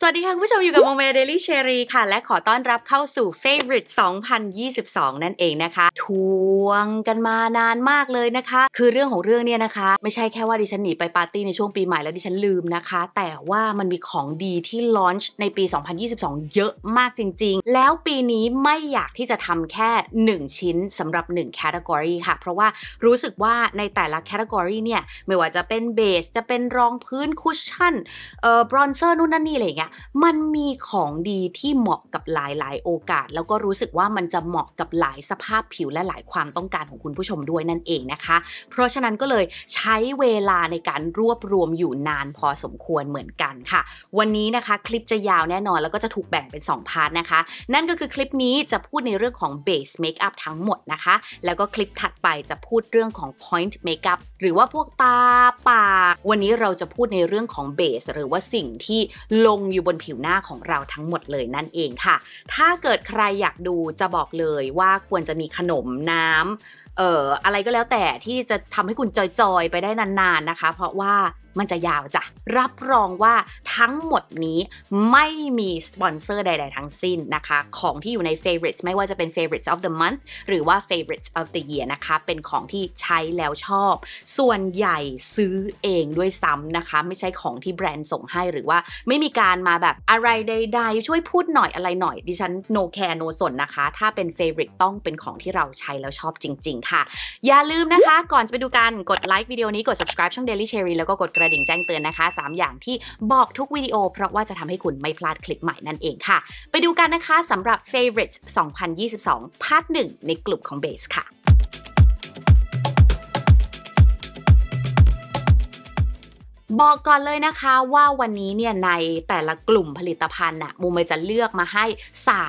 สวัสดีค่ะคุณผู้ชมอยู่กับโมเมเดลี่เชอรีค่ะ และขอต้อนรับเข้าสู่ Favorite 2022 นั่นเองนะคะทวงกันมานานมากเลยนะคะ คือเรื่องของเรื่องเนี่ยนะคะ ไม่ใช่แค่ว่าดิฉันหนีไปปาร์ตี้ในช่วงปีใหม่แล้วดิฉันลืมนะคะ แต่ว่ามันมีของดีที่ลอนช์ในปี 2022 เยอะมากจริงๆ แล้วปีนี้ไม่อยากที่จะทำแค่ 1 ชิ้นสำหรับ1 c a t e g o r y ค่ะ เพราะว่ารู้สึกว่าในแต่ละ c a t e g o r y เนี่ยไม่ว่าจะเป็นเบส จะเป็นรองพื้นคุชชั่นเอ่อบรอนเซอร์นู่นนั่นนี่อะไรเงี้ยมันมีของดีที่เหมาะกับหลายๆ โอกาส แล้วก็รู้สึกว่ามันจะเหมาะกับหลายสภาพผิวและหลายความต้องการของคุณผู้ชมด้วยนั่นเองนะคะ เพราะฉะนั้นก็เลยใช้เวลาในการรวบรวมอยู่นานพอสมควรเหมือนกันค่ะ วันนี้นะคะคลิปจะยาวแน่นอน แล้วก็จะถูกแบ่งเป็น 2 พาร์ทนะคะ นั่นก็คือคลิปนี้จะพูดในเรื่องของเบสเมคอัพทั้งหมดนะคะ แล้วก็คลิปถัดไปจะพูดเรื่องของ point makeup หรือว่าพวกตา ปาก วันนี้เราจะพูดในเรื่องของเบสหรือว่าสิ่งที่ลงอยู่อยู่บนผิวหน้าของเราทั้งหมดเลยนั่นเองค่ะ ถ้าเกิดใครอยากดูจะบอกเลยว่าควรจะมีขนมน้ำเอ่ออะไรก็แล้วแต่ที่จะทำให้คุณจอยๆไปได้นานๆนะคะ เพราะว่ามันจะยาวจ้ะรับรองว่าทั้งหมดนี้ไม่มีสปอนเซอร์ใดๆทั้งสิ้นนะคะ ของที่อยู่ใน favorites ไม่ว่าจะเป็น favorites of the month หรือว่า favorites of the year นะคะ เป็นของที่ใช้แล้วชอบ ส่วนใหญ่ซื้อเองด้วยซ้ำนะคะ ไม่ใช่ของที่แบรนด์ส่งให้หรือว่าไม่มีการมาแบบอะไรใด ๆ ช่วยพูดหน่อยอะไรหน่อย ดิฉัน no care no สนนะคะถ้าเป็น favorite ต้องเป็นของที่เราใช้แล้วชอบจริง ๆ ค่ะอย่าลืมนะคะ ก่อนจะไปดูกันกดไลค์วิดีโอนี้กด subscribe ช่อง Daily Cherry แล้วก็กดกระดิ่งแจ้งเตือนนะคะ 3 อย่างที่บอกทุกวิดีโอเพราะว่าจะทำให้คุณไม่พลาดคลิปใหม่นั่นเองค่ะ ไปดูกันนะคะสำหรับ favorites 2022พาร์ท1ในกลุ่มของ Base ค่ะบอกก่อนเลยนะคะว่าวันนี้เนี่ยในแต่ละกลุ่มผลิตภัณฑ์น่ะมูมจะเลือกมาให้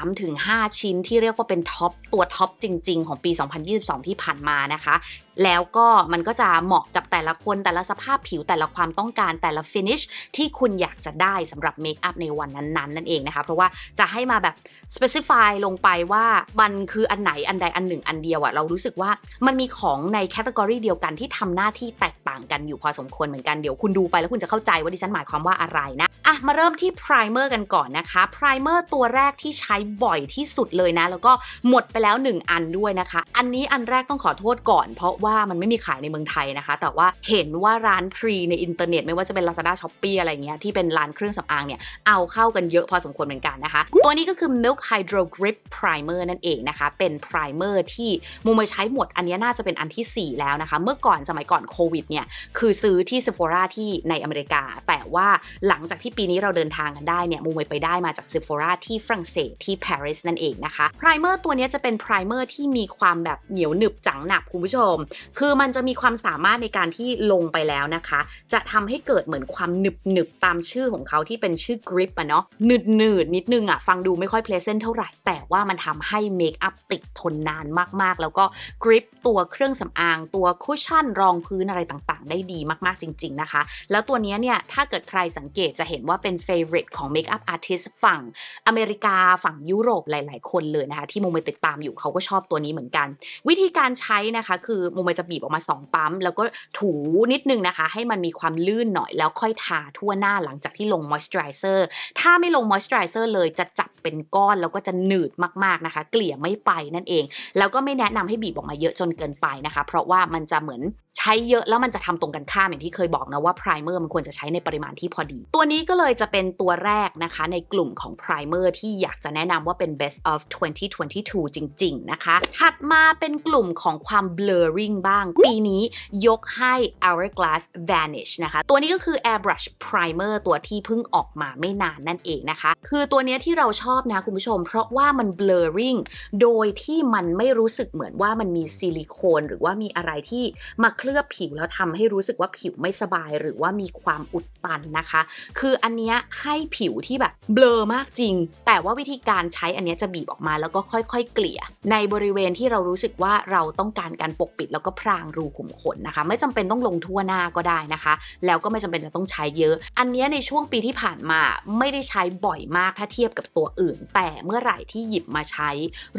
3-5 ชิ้นที่เรียกว่าเป็นท็อปตัวท็อปจริงๆ ของปี 2022 ที่ผ่านมานะคะ แล้วก็มันก็จะเหมาะกับแต่ละคน แต่ละสภาพผิวแต่ละความต้องการแต่ละฟินิชที่คุณอยากจะได้สำหรับเมคอัพในวันนั้นๆนนั่นเองนะคะเพราะว่าจะให้มาแบบสเปซิฟายลงไปว่ามันคืออันไหนอันใดอันหนึ่ง อันเดียวอะเรารู้สึกว่ามันมีของในแคตตากรีเดียวกันที่ทำหน้าที่แตกต่างกันอยู่พอสมควรเหมือนกันเดี๋ยวคุณดูไปแล้วคุณจะเข้าใจว่าดิฉันหมายความว่าอะไรนะ อ่ะ มาเริ่มที่ไพรเมอร์กันก่อนนะคะไพรเมอร์ตัวแรกที่ใช้บ่อยที่สุดเลยนะ แล้วก็หมดไปแล้ว 1 อันด้วยนะคะ อันนี้อันแรกต้องขอโทษก่อนเพราะว่ามันไม่มีขายในเมืองไทยนะคะ แต่ว่าเห็นว่าร้านพรีในอินเทอร์เน็ตไม่ว่าจะเป็น Lazada s h o อ e e อะไรเงี้ยที่เป็นร้านเครื่องสำอางเนี่ยเอาเข้ากันเยอะพอสมควรเหมือนกันนะคะตัวนี้ก็คือ Milk Hydro Grip Primer นั่นเองนะคะเป็นไพรเมอร์ที่มูมปใช้หมดอันนี้น่าจะเป็นอันที่ 4 แล้วนะคะเมื่อก่อนสมัยก่อนโควิดเนี่ยคือซื้อที่ Sephora ที่ในอเมริกา แต่ว่าหลังจากที่ปีนี้เราเดินทางกันได้เนี่ยมูมวยไปได้มาจากเซฟโฟราที่ฝรั่งเศสที่ปารีสนั่นเองนะคะไพรเมอร์ตัวนี้จะเป็นไพรเมอร์ที่มีความแบบเหนียวหนึบจังหนับคุณผู้ชม คือมันจะมีความสามารถในการที่ลงไปแล้วนะคะ จะทำให้เกิดเหมือนความหนึบหนึบตามชื่อของเขาที่เป็นชื่อกริปอะเนาะหนืดหนืดนิดนึงอะฟังดูไม่ค่อยเพลเซนเท่าไหร่ แต่ว่ามันทำให้เมคอัพติดทนนานมากๆแล้วก็กริปตัวเครื่องสำอางตัวคุชชั่นรองพื้นอะไรต่างๆ ได้ดีมากๆจริง ๆนะคะแล้วตัวนี้เนี่ย ถ้าเกิดใครสังเกตจะเห็นว่าเป็น favorite ของ makeup artist ฝั่งอเมริกาฝั่งยุโรปหลาย ๆ คนเลยนะคะ ที่มูมไปติดตามอยู่เขาก็ชอบตัวนี้เหมือนกัน วิธีการใช้นะคะ คือมูมไปจะบีบออกมา 2 ปั๊มแล้วก็ถูนิดนึงนะคะ ให้มันมีความลื่นหน่อย แล้วค่อยทาทั่วหน้าหลังจากที่ลงม m o i ์ไรเซอร์ถ้าไม่ลงม m o i ์ไรเซอร์เลยจะจับเป็นก้อนแล้วก็จะหนืดมาก ๆ นะคะ เกลี่ยไม่ไปนั่นเองแล้วก็ไม่แนะนำให้บีบออกมาเยอะจนเกินไปนะคะ เพราะว่ามันจะเหมือนใช้เยอะแล้วมันจะทำตรงกันข้ามอย่างที่เคยบอกนะว่าไพรเมอร์มันควรจะใช้ในปริมาณที่พอดี ตัวนี้ก็เลยจะเป็นตัวแรกนะคะในกลุ่มของไพรเมอร์ที่อยากจะแนะนำว่าเป็น best of 2022 จริง ๆนะคะ ถัดมาเป็นกลุ่มของความ blurring บ้าง ปีนี้ยกให้ hourglass vanish นะคะ ตัวนี้ก็คือ airbrush primer ตัวที่เพิ่งออกมาไม่นานนั่นเองนะคะ คือตัวนี้ที่เราชอบนะคุณผู้ชมเพราะว่ามัน blurring โดยที่มันไม่รู้สึกเหมือนว่ามันมีซิลิโคน หรือว่ามีอะไรที่มาเคลลือบผิวแล้วทำให้รู้สึกว่าผิวไม่สบายหรือว่ามีความอุดตันนะคะ คืออันนี้ให้ผิวที่แบบเบลอมากจริง แต่ว่าวิธีการใช้อันนี้จะบีบออกมาแล้วก็ค่อยๆ เกลี่ย ในบริเวณที่เรารู้สึกว่าเราต้องการการปกปิด แล้วก็พรางรูขุมขนนะคะ ไม่จำเป็นต้องลงทั่วหน้าก็ได้นะคะ แล้วก็ไม่จำเป็นจะต้องใช้เยอะ อันนี้ในช่วงปีที่ผ่านมาไม่ได้ใช้บ่อยมากถ้าเทียบกับตัวอื่น แต่เมื่อไหร่ที่หยิบมาใช้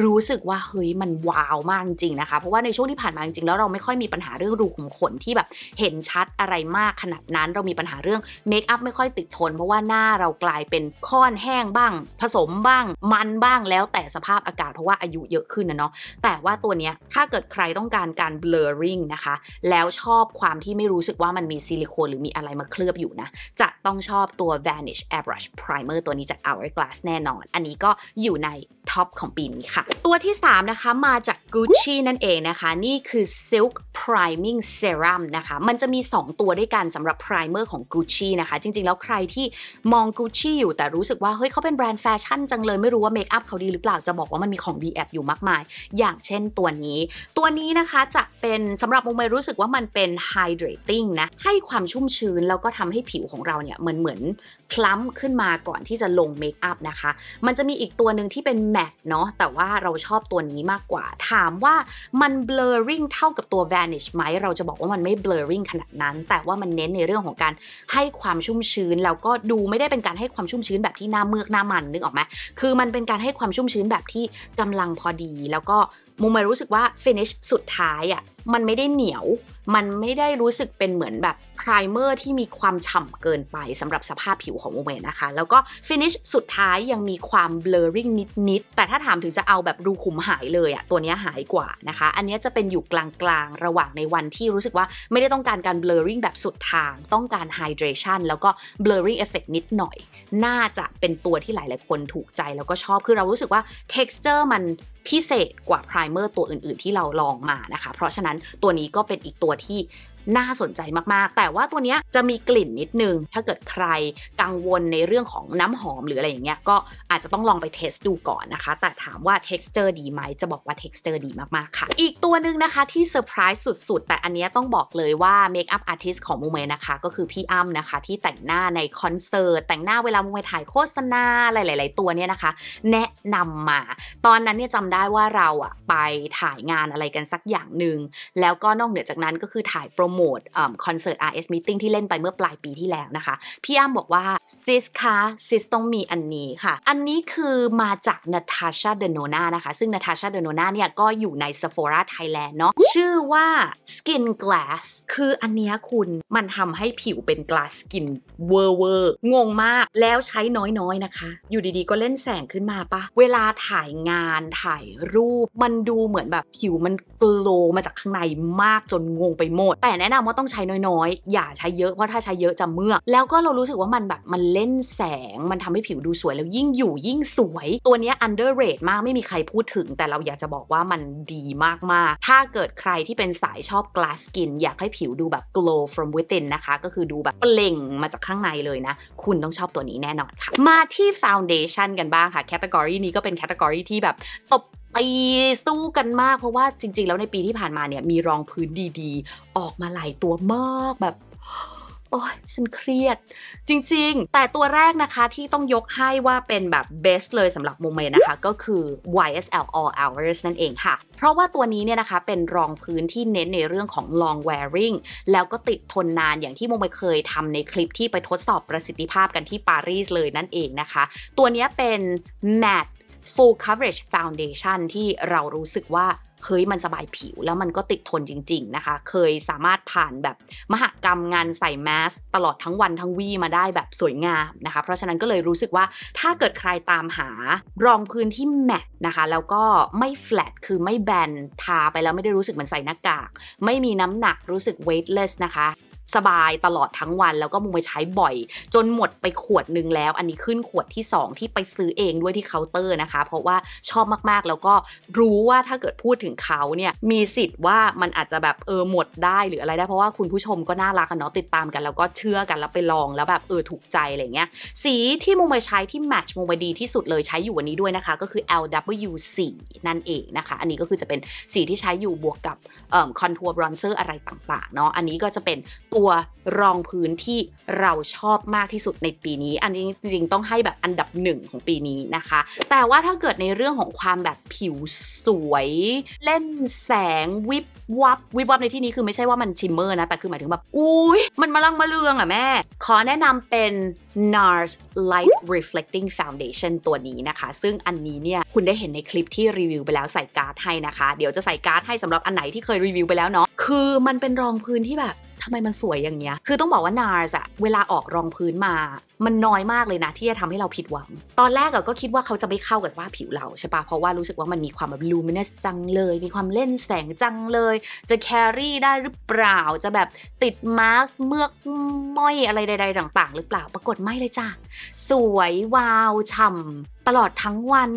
รู้สึกว่าเฮ้ยมันว้าวมากจริงนะคะเพราะว่าในช่วงที่ผ่านมาจริงๆแล้วเราไม่ค่อยมีปัญหาเรื่องรูขุมขนที่แบบเห็นชัดอะไรมากขนาดนั้น เรามีปัญหาเรื่องเมคอัพไม่ค่อยติดทน เพราะว่าหน้าเรากลายเป็นค่อนแห้งบ้าง ผสมบ้างมันบ้าง แล้วแต่สภาพอากาศเพราะว่าอายุเยอะขึ้นนะเนาะแต่ว่าตัวเนี้ยถ้าเกิดใครต้องการการ blurring นะคะแล้วชอบความที่ไม่รู้สึกว่ามันมีซิลิโคน หรือมีอะไรมาเคลือบอยู่นะ จะต้องชอบตัว vanish airbrush primer ตัวนี้จาก hourglass แน่นอนอันนี้ก็อยู่ในท็อปของปีนี้ค่ะ ตัวที่ 3 นะคะมาจาก Gucci นั่นเองนะคะ นี่คือ silk priming เซรั่มนะคะ มันจะมี 2 ตัวด้วยกันสำหรับไพรเมอร์ของ Gucci นะคะ จริงๆ แล้วใครที่มอง Gucci อยู่แต่รู้สึกว่า เฮ้ย เขาเป็นแบรนด์แฟชั่นจังเลย ไม่รู้ว่าเมคอัพเขาดีหรือเปล่า จะบอกว่ามันมีของดีแอบอยู่มากมาย อย่างเช่นตัวนี้ ตัวนี้นะคะจะเป็นสำหรับมุมไปรู้สึกว่ามันเป็นไฮเดรตติ้งนะ ให้ความชุ่มชื้นแล้วก็ทำให้ผิวของเราเนี่ยเหมือนเหมือนคล้ำขึ้นมาก่อนที่จะลงเมคอัพนะคะ มันจะมีอีกตัวหนึ่งที่เป็นแมต์เนาะ แต่ว่าเราชอบตัวนี้มากกว่า ถามว่ามันเบลอริงเท่ากับตัว vanish ไหมเราจะบอกว่ามันไม่ blurring ขนาดนั้น แต่ว่ามันเน้นในเรื่องของการให้ความชุ่มชื้น แล้วก็ดูไม่ได้เป็นการให้ความชุ่มชื้นแบบที่หน้าเมือกหน้ามันนึกออกไหม คือมันเป็นการให้ความชุ่มชื้นแบบที่ กำลังพอดี แล้วก็มุมมารู้สึกว่าฟินิชสุดท้ายอะ่ะมันไม่ได้เหนียวมันไม่ได้รู้สึกเป็นเหมือนแบบพรายเมอร์ที่มีความฉ่ำเกินไปสำหรับสภาพผิวของโมเมนะคะ แล้วก็ฟินิชสุดท้ายยังมีความเบลอริ่งนิด ๆ แต่ถ้าถามถึงจะเอาแบบรูขุมหายเลยอะตัวนี้หายกว่านะคะ อันนี้จะเป็นอยู่กลาง ๆ ระหว่างในวันที่รู้สึกว่าไม่ได้ต้องการการเบลอริ่งแบบสุดทาง ต้องการไฮเดรชันแล้วก็เบลอริ่งเอฟเฟกนิดหน่อย น่าจะเป็นตัวที่หลายๆ คนถูกใจแล้วก็ชอบคือเรารู้สึกว่า texture มันพิเศษกว่าไพรเมอร์ตัวอื่น ๆ ที่เราลองมานะคะ เพราะฉะนั้นตัวนี้ก็เป็นอีกตัวที่น่าสนใจมาก ๆ แต่ว่าตัวนี้จะมีกลิ่นนิดนึง ถ้าเกิดใครกังวลในเรื่องของน้ำหอมหรืออะไรอย่างเงี้ย ก็อาจจะต้องลองไปเทสดูก่อนนะคะ แต่ถามว่า t e x t อร์ดีไหม จะบอกว่า t e x t อร์ดีมาก ๆ ค่ะ อีกตัวหนึ่งนะคะที่เซอร์ไพรส์สุด ๆ แต่อันนี้ต้องบอกเลยว่าเมคอัพอาร์ติสต์ของมูเมนะคะ ก็คือพี่อ้ำนะคะที่แต่งหน้าในคอนเสิร์ตแต่งหน้าเวลามูเมถ่ายโฆษณาหลาย ๆ ตัวเนี่ยนะคะ แนะนำมา ตอนนั้นเนี่ยจำได้ว่าเราอะไปถ่ายงานอะไรกันสักอย่างหนึ่งแล้วก็นอกเหนือจากนั้นก็คือถ่ายโปรโมมทคอนเสิร์ต RS Meeting ที่เล่นไปเมื่อปลายปีที่แล้วนะคะ พี่อ้ำบอกว่าซิสคะซิสต้องมีอันนี้ค่ะ อันนี้คือมาจากนาตาชาเดโนนานะคะ ซึ่งนาตาชาเดโนนาเนี่ยก็อยู่ในซัฟโฟราไทยแลนด์เนาะชื่อว่า Skin Glass คืออันนี้คุณมันทำให้ผิวเป็นกลาสกินเวอร์เวอร์งงมากแล้วใช้น้อยๆนะคะ อยู่ดีๆก็เล่นแสงขึ้นมาปะเวลาถ่ายงานถ่ายรูป มันดูเหมือนแบบผิวมันโกลมาจากข้างในมากจนงงไปหมดแต่แนะนำว่าต้องใช้น้อยๆ อย่าใช้เยอะ เพราะถ้าใช้เยอะจะเมื่อ แล้วก็เรารู้สึกว่ามันแบบมันเล่นแสง มันทำให้ผิวดูสวยแล้วยิ่งอยู่ยิ่งสวย ตัวนี้ under rate มากไม่มีใครพูดถึง แต่เราอยากจะบอกว่ามันดีมากๆ ถ้าเกิดใครที่เป็นสายชอบ glass skin อยากให้ผิวดูแบบ glow from within นะคะ ก็คือดูแบบเปล่งมาจากข้างในเลยนะ คุณต้องชอบตัวนี้แน่นอนค่ะ มาที่ foundation กันบ้างค่ะ category นี้ก็เป็น category ที่แบบตบตีสู้กันมากเพราะว่าจริง ๆ แล้วในปีที่ผ่านมาเนี่ย มีรองพื้นดีๆ ออกมาหลายตัวมาก แบบ โอ้ยฉันเครียด จริงๆ แต่ตัวแรกนะคะที่ต้องยกให้ว่าเป็นแบบเบสเลยสำหรับโมเมนะคะ ก็คือ YSL All Hours นั่นเองค่ะ เพราะว่าตัวนี้เนี่ยนะคะเป็นรองพื้นที่เน้นในเรื่องของ long wearing แล้วก็ติดทนนานอย่างที่โมเมเคยทำในคลิปที่ไปทดสอบประสิทธิภาพกันที่ปารีสเลยนั่นเองนะคะตัวนี้เป็น matte full coverage foundation ที่เรารู้สึกว่าเฮ้ยมันสบายผิวแล้วมันก็ติดทนจริงๆนะคะ เคยสามารถผ่านแบบมหกรรมงานใส่แมสตลอดทั้งวันทั้งวี่มาได้แบบสวยงามนะคะ เพราะฉะนั้นก็เลยรู้สึกว่าถ้าเกิดใครตามหารองพื้นที่แมทนะคะแล้วก็ไม่แฟลตคือไม่แบนทาไปแล้วไม่ได้รู้สึกเหมือนใส่หน้ากาก ไม่มีน้ำหนักรู้สึกเวทเลสนะคะสบายตลอดทั้งวันแล้วก็มุงไปใช้บ่อย จนหมดไปขวดหนึ่งแล้ว อันนี้ขึ้นขวดที่ 2 ที่ไปซื้อเองด้วยที่เคาน์เตอร์นะคะ เพราะว่าชอบมาก ๆ แล้วก็รู้ว่าถ้าเกิดพูดถึงเขาเนี่ยมีสิทธิ์ว่ามันอาจจะแบบเออหมดได้หรืออะไรได้เพราะว่าคุณผู้ชมก็น่ารักกันเนาะติดตามกัน แล้วก็เชื่อกันแล้วไปลองแล้วแบบเออถูกใจอะไรเงี้ยสีที่มุงไปใช้ที่แมทช์มุงไปดีที่สุดเลยใช้อยู่วันนี้ด้วยนะคะก็คือ LW4 นั่นเองนะคะอันนี้ก็คือจะเป็นสีที่ใช้อยู่บวกกับคอนทัวร์บรอนเซอร์อะไรต่าง ๆ เนาะอันนี้ก็จะเป็นตััวรองพื้นที่เราชอบมากที่สุดในปีนี้ อันนี้จริงๆ ต้องให้แบบอันดับหนึ่งของปีนี้นะคะ แต่ว่าถ้าเกิดในเรื่องของความแบบผิวสวย เล่นแสงวิบวับวิบวับในที่นี้คือไม่ใช่ว่ามันชิมเมอร์นะ แต่คือหมายถึงแบบอุ้ยมันมาลังมาเลืองอ่ะแม่ ขอแนะนำเป็น NARS Light Reflecting Foundation ตัวนี้นะคะ ซึ่งอันนี้เนี่ย คุณได้เห็นในคลิปที่รีวิวไปแล้วใส่การ์ดให้นะคะเดี๋ยวจะใส่การ์ดให้สำหรับอันไหนที่เคยรีวิวไปแล้วเนาะคือมันเป็นรองพื้นที่แบบทำไมมันสวยอย่างเงี้ยคือต้องบอกว่าาร์สอะเวลาออกรองพื้นมา มันน้อยมากเลยนะ ที่จะทำให้เราผิดหวัง ตอนแรกอะก็คิดว่าเขาจะไม่เข้ากับสภาพผิวเราใช่ปะเพราะว่ารู้สึกว่ามันมีความแบบลูมิเนสจังเลย มีความเล่นแสงจังเลย จะแครี่ได้หรือเปล่า จะแบบติดมาร์เมือกม้อย อะไรใดๆต่างๆ หรือเปล่า ปรากฏไม่เลยจ้ะ สวยวาวฉ่ำตลอดทั้งวัน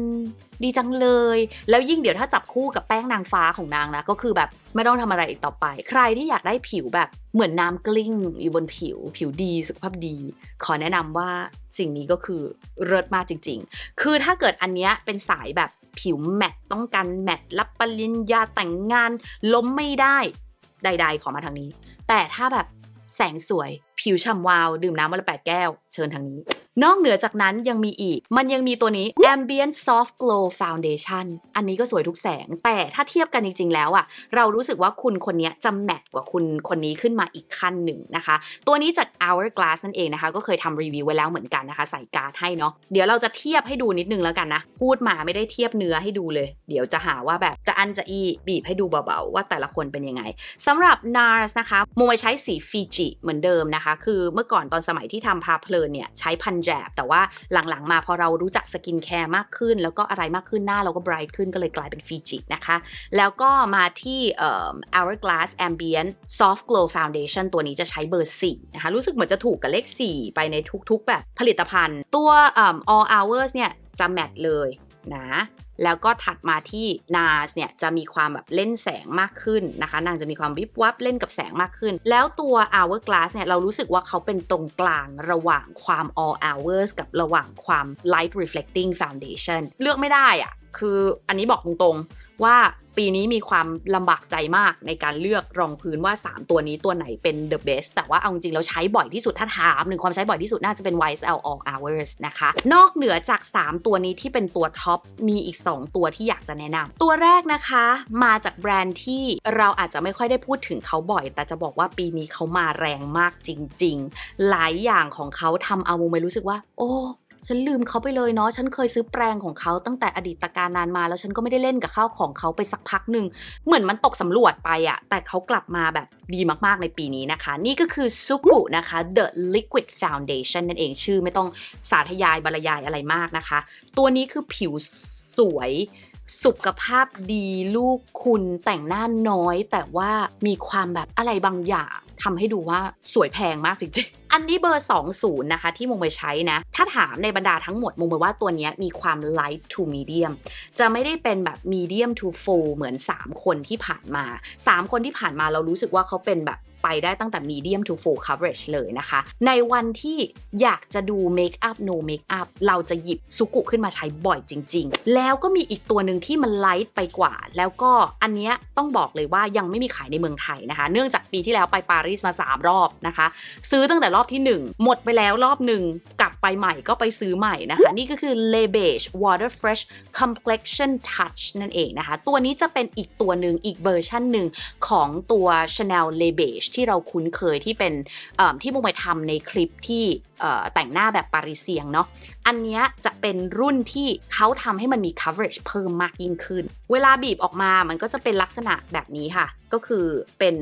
ดีจังเลย แล้วยิ่งเดี๋ยวถ้าจับคู่กับแป้งนางฟ้าของนางนะ ก็คือแบบไม่ต้องทำอะไรอีกต่อไป ใครที่อยากได้ผิวแบบเหมือนน้ำกลิ้งอยู่บนผิว ผิวดีสุขภาพดี ขอแนะนำว่าสิ่งนี้ก็คือเลิศมากจริง ๆ คือถ้าเกิดอันเนี้ยเป็นสายแบบผิวแมตต้องการแมตรับปริญญาแต่งงาน ล้มไม่ได้ใด ๆ ขอมาทางนี้ แต่ถ้าแบบแสงสวยผิวฉ่ำวาว ดื่มน้ำวันละแปดแก้วเชิญทางนี้ นอกเหนือจากนั้นยังมีอีก มันยังมีตัวนี้ Ambient Soft Glow Foundation อันนี้ก็สวยทุกแสง แต่ถ้าเทียบกันจริง ๆแล้วอะเรารู้สึกว่าคุณคนนี้จะแมทกว่าคุณคนนี้ขึ้นมาอีกขั้นหนึ่งนะคะ ตัวนี้จาก Hourglass นั่นเองนะคะ ก็เคยทำรีวิวไว้แล้วเหมือนกันนะคะ ใส่การ์ดให้เนาะเดี๋ยวเราจะเทียบให้ดูนิดนึงแล้วกันนะพูดมาไม่ได้เทียบเนื้อให้ดูเลย เดี๋ยวจะหาว่าแบบจะอันจะอีบีบให้ดูเบาๆว่าแต่ละคนเป็นยังไงสำหรับ NARS นะคะโมไปใช้สีฟิจิเหมือนเดิมนะคะคือเมื่อก่อนตอนสมัยที่ทำพาเพลินเนี่ยใช้พันแจบแต่ว่าหลังๆมาพอเรารู้จักสกินแคร์มากขึ้นแล้วก็อะไรมากขึ้นหน้าเราก็ไบรท์ขึ้นก็เลยกลายเป็นฟีจินะคะแล้วก็มาที่ Hourglass Ambient Soft Glow Foundation ตัวนี้จะใช้เบอร์4นะคะรู้สึกเหมือนจะถูกกับเลข 4 ไปในทุกๆ แบบผลิตภัณฑ์ ตัว All Hours เนี่ยจะแมทเลยนะแล้วก็ถัดมาที่นาสเนี่ย จะมีความแบบเล่นแสงมากขึ้นนะคะ นางจะมีความวิบวับเล่นกับแสงมากขึ้น แล้วตัว Hourglass เนี่ย เรารู้สึกว่าเขาเป็นตรงกลางระหว่างความ all hours กับระหว่างความ light reflecting foundation เลือกไม่ได้อะคืออันนี้บอกตรงๆว่าปีนี้มีความลำบากใจมากในการเลือกรองพื้นว่า 3 ตัวนี้ตัวไหนเป็น the best แต่ว่าเอาจริงแล้วใช้บ่อยที่สุดถ้าถาม หนึ่งความใช้บ่อยที่สุดน่าจะเป็น YSL All Hours นะคะนอกเหนือจาก 3 ตัวนี้ที่เป็นตัวท็อป มีอีก 2 ตัวที่อยากจะแนะนำตัวแรกนะคะ มาจากแบรนด์ที่เราอาจจะไม่ค่อยได้พูดถึงเขาบ่อย แต่จะบอกว่าปีนี้เขามาแรงมากจริงๆ หลายอย่างของเขาทำเอาโมไม่รู้สึกว่าโอ้ฉันลืมเขาไปเลยเนาะ ฉันเคยซื้อแปรงของเขาตั้งแต่อดีตการนานมา แล้วฉันก็ไม่ได้เล่นกับข้าวของเขาไปสักพักหนึ่ง เหมือนมันตกสำรวจไปอะ แต่เขากลับมาแบบดีมากๆในปีนี้นะคะ นี่ก็คือซุกุนะคะ The Liquid Foundation นั่นเองชื่อไม่ต้องสาธยายบรรยายอะไรมากนะคะ ตัวนี้คือผิวสวยสุขภาพดีลูกคุณแต่งหน้าน้อย แต่ว่ามีความแบบอะไรบางอย่างทำให้ดูว่าสวยแพงมากจริงๆอันนี้เบอร์20นะคะ ที่มงไปใช้นะ ถ้าถามในบรรดาทั้งหมด มงอกว่าตัวนี้มีความ light to medium จะไม่ได้เป็นแบบ medium to full เหมือน 3 คนที่ผ่านมา 3 คนที่ผ่านมาเรารู้สึกว่าเขาเป็นแบบไปได้ตั้งแต่ medium to full coverage เลยนะคะ ในวันที่อยากจะดู make up no make up เราจะหยิบซุกุขึ้นมาใช้บ่อยจริงๆ แล้วก็มีอีกตัวหนึ่งที่มันไลท์ไปกว่า แล้วก็อันเนี้ยต้องบอกเลยว่ายังไม่มีขายในเมืองไทยนะคะ เนื่องจากปีที่แล้วไปปารีสมา 3 รอบนะคะ ซื้อตั้งแต่รอบที่ 1 หมดไปแล้วรอบหนึ่งกลับไปใหม่ก็ไปซื้อใหม่นะคะ นี่ก็คือ l e b e g e Water Fresh Complexion Touch นั่นเองนะคะตัวนี้จะเป็นอีกตัวหนึ่งอีกเวอร์ชันหนึ่งของตัว Chanel l e b e g e ที่เราคุ้นเคยที่เป็นที่โมปทำในคลิปที่แต่งหน้าแบบปาริเซียงเนาะ อันนี้จะเป็นรุ่นที่เขาทำให้มันมี coverage เพิ่มมากยิ่งขึ้น เวลาบีบออกมามันก็จะเป็นลักษณะแบบนี้ค่ะ ก็คือเป็น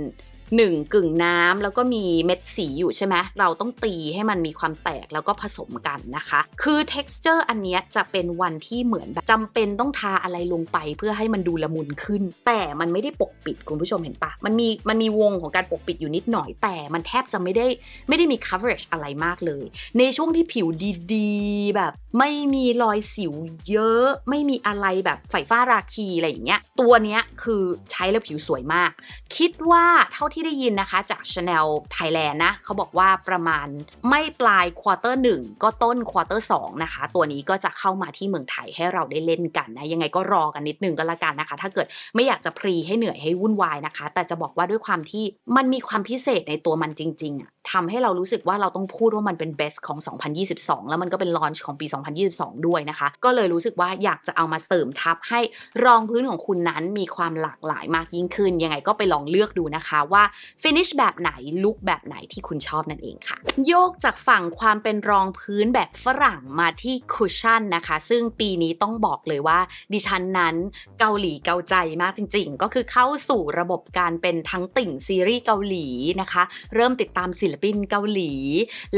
หนึ่งกึ่งน้ำแล้วก็มีเม็ดสีอยู่ใช่ไหมเราต้องตีให้มันมีความแตกแล้วก็ผสมกันนะคะ คือ texture อันนี้จะเป็นวันที่เหมือนแบบจำเป็นต้องทาอะไรลงไปเพื่อให้มันดูละมุนขึ้น แต่มันไม่ได้ปกปิดคุณผู้ชมเห็นปะมันมีมันมีวงของการปกปิดอยู่นิดหน่อยแต่มันแทบจะไม่ได้ไม่ได้มี coverage อะไรมากเลย ในช่วงที่ผิวดีๆแบบไม่มีรอยสิวเยอะ ไม่มีอะไรแบบไฝฟ้าราคีอะไรอย่างเงี้ยตัวเนี้ยคือใช้แล้วผิวสวยมาก คิดว่าเท่าที่ที่ได้ยินนะคะจาก Chanel Thailand นะ เขาบอกว่าประมาณไม่ปลายควอเตอร์หนึ่งก็ต้นควอเตอร์สองนะคะ ตัวนี้ก็จะเข้ามาที่เมืองไทยให้เราได้เล่นกันนะ ยังไงก็รอกันนิดนึงก็แล้วกันนะคะ ถ้าเกิดไม่อยากจะพรีให้เหนื่อยให้วุ่นวายนะคะ แต่จะบอกว่าด้วยความที่มันมีความพิเศษในตัวมันจริงๆอะทำให้เรารู้สึกว่าเราต้องพูดว่ามันเป็นเบสของ 2022 แล้วมันก็เป็นลอนช์ของปี 2022 ด้วยนะคะ ก็เลยรู้สึกว่าอยากจะเอามาเสริมทับให้รองพื้นของคุณนั้น มีความหลากหลายมากยิ่งขึ้น ยังไงก็ไปลองเลือกดูนะคะว่าฟินิชแบบไหนลุคแบบไหนที่คุณชอบนั่นเองค่ะ โยกจากฝั่งความเป็นรองพื้นแบบฝรั่งมาที่คุชชั่นนะคะ ซึ่งปีนี้ต้องบอกเลยว่า ดิฉันนั้นเกาหลีเกาใจมากจริงๆ ก็คือเข้าสู่ระบบการเป็นทั้งติ่งซีรีส์เกาหลีนะคะ เริ่มติดตามศิลปินเกาหลี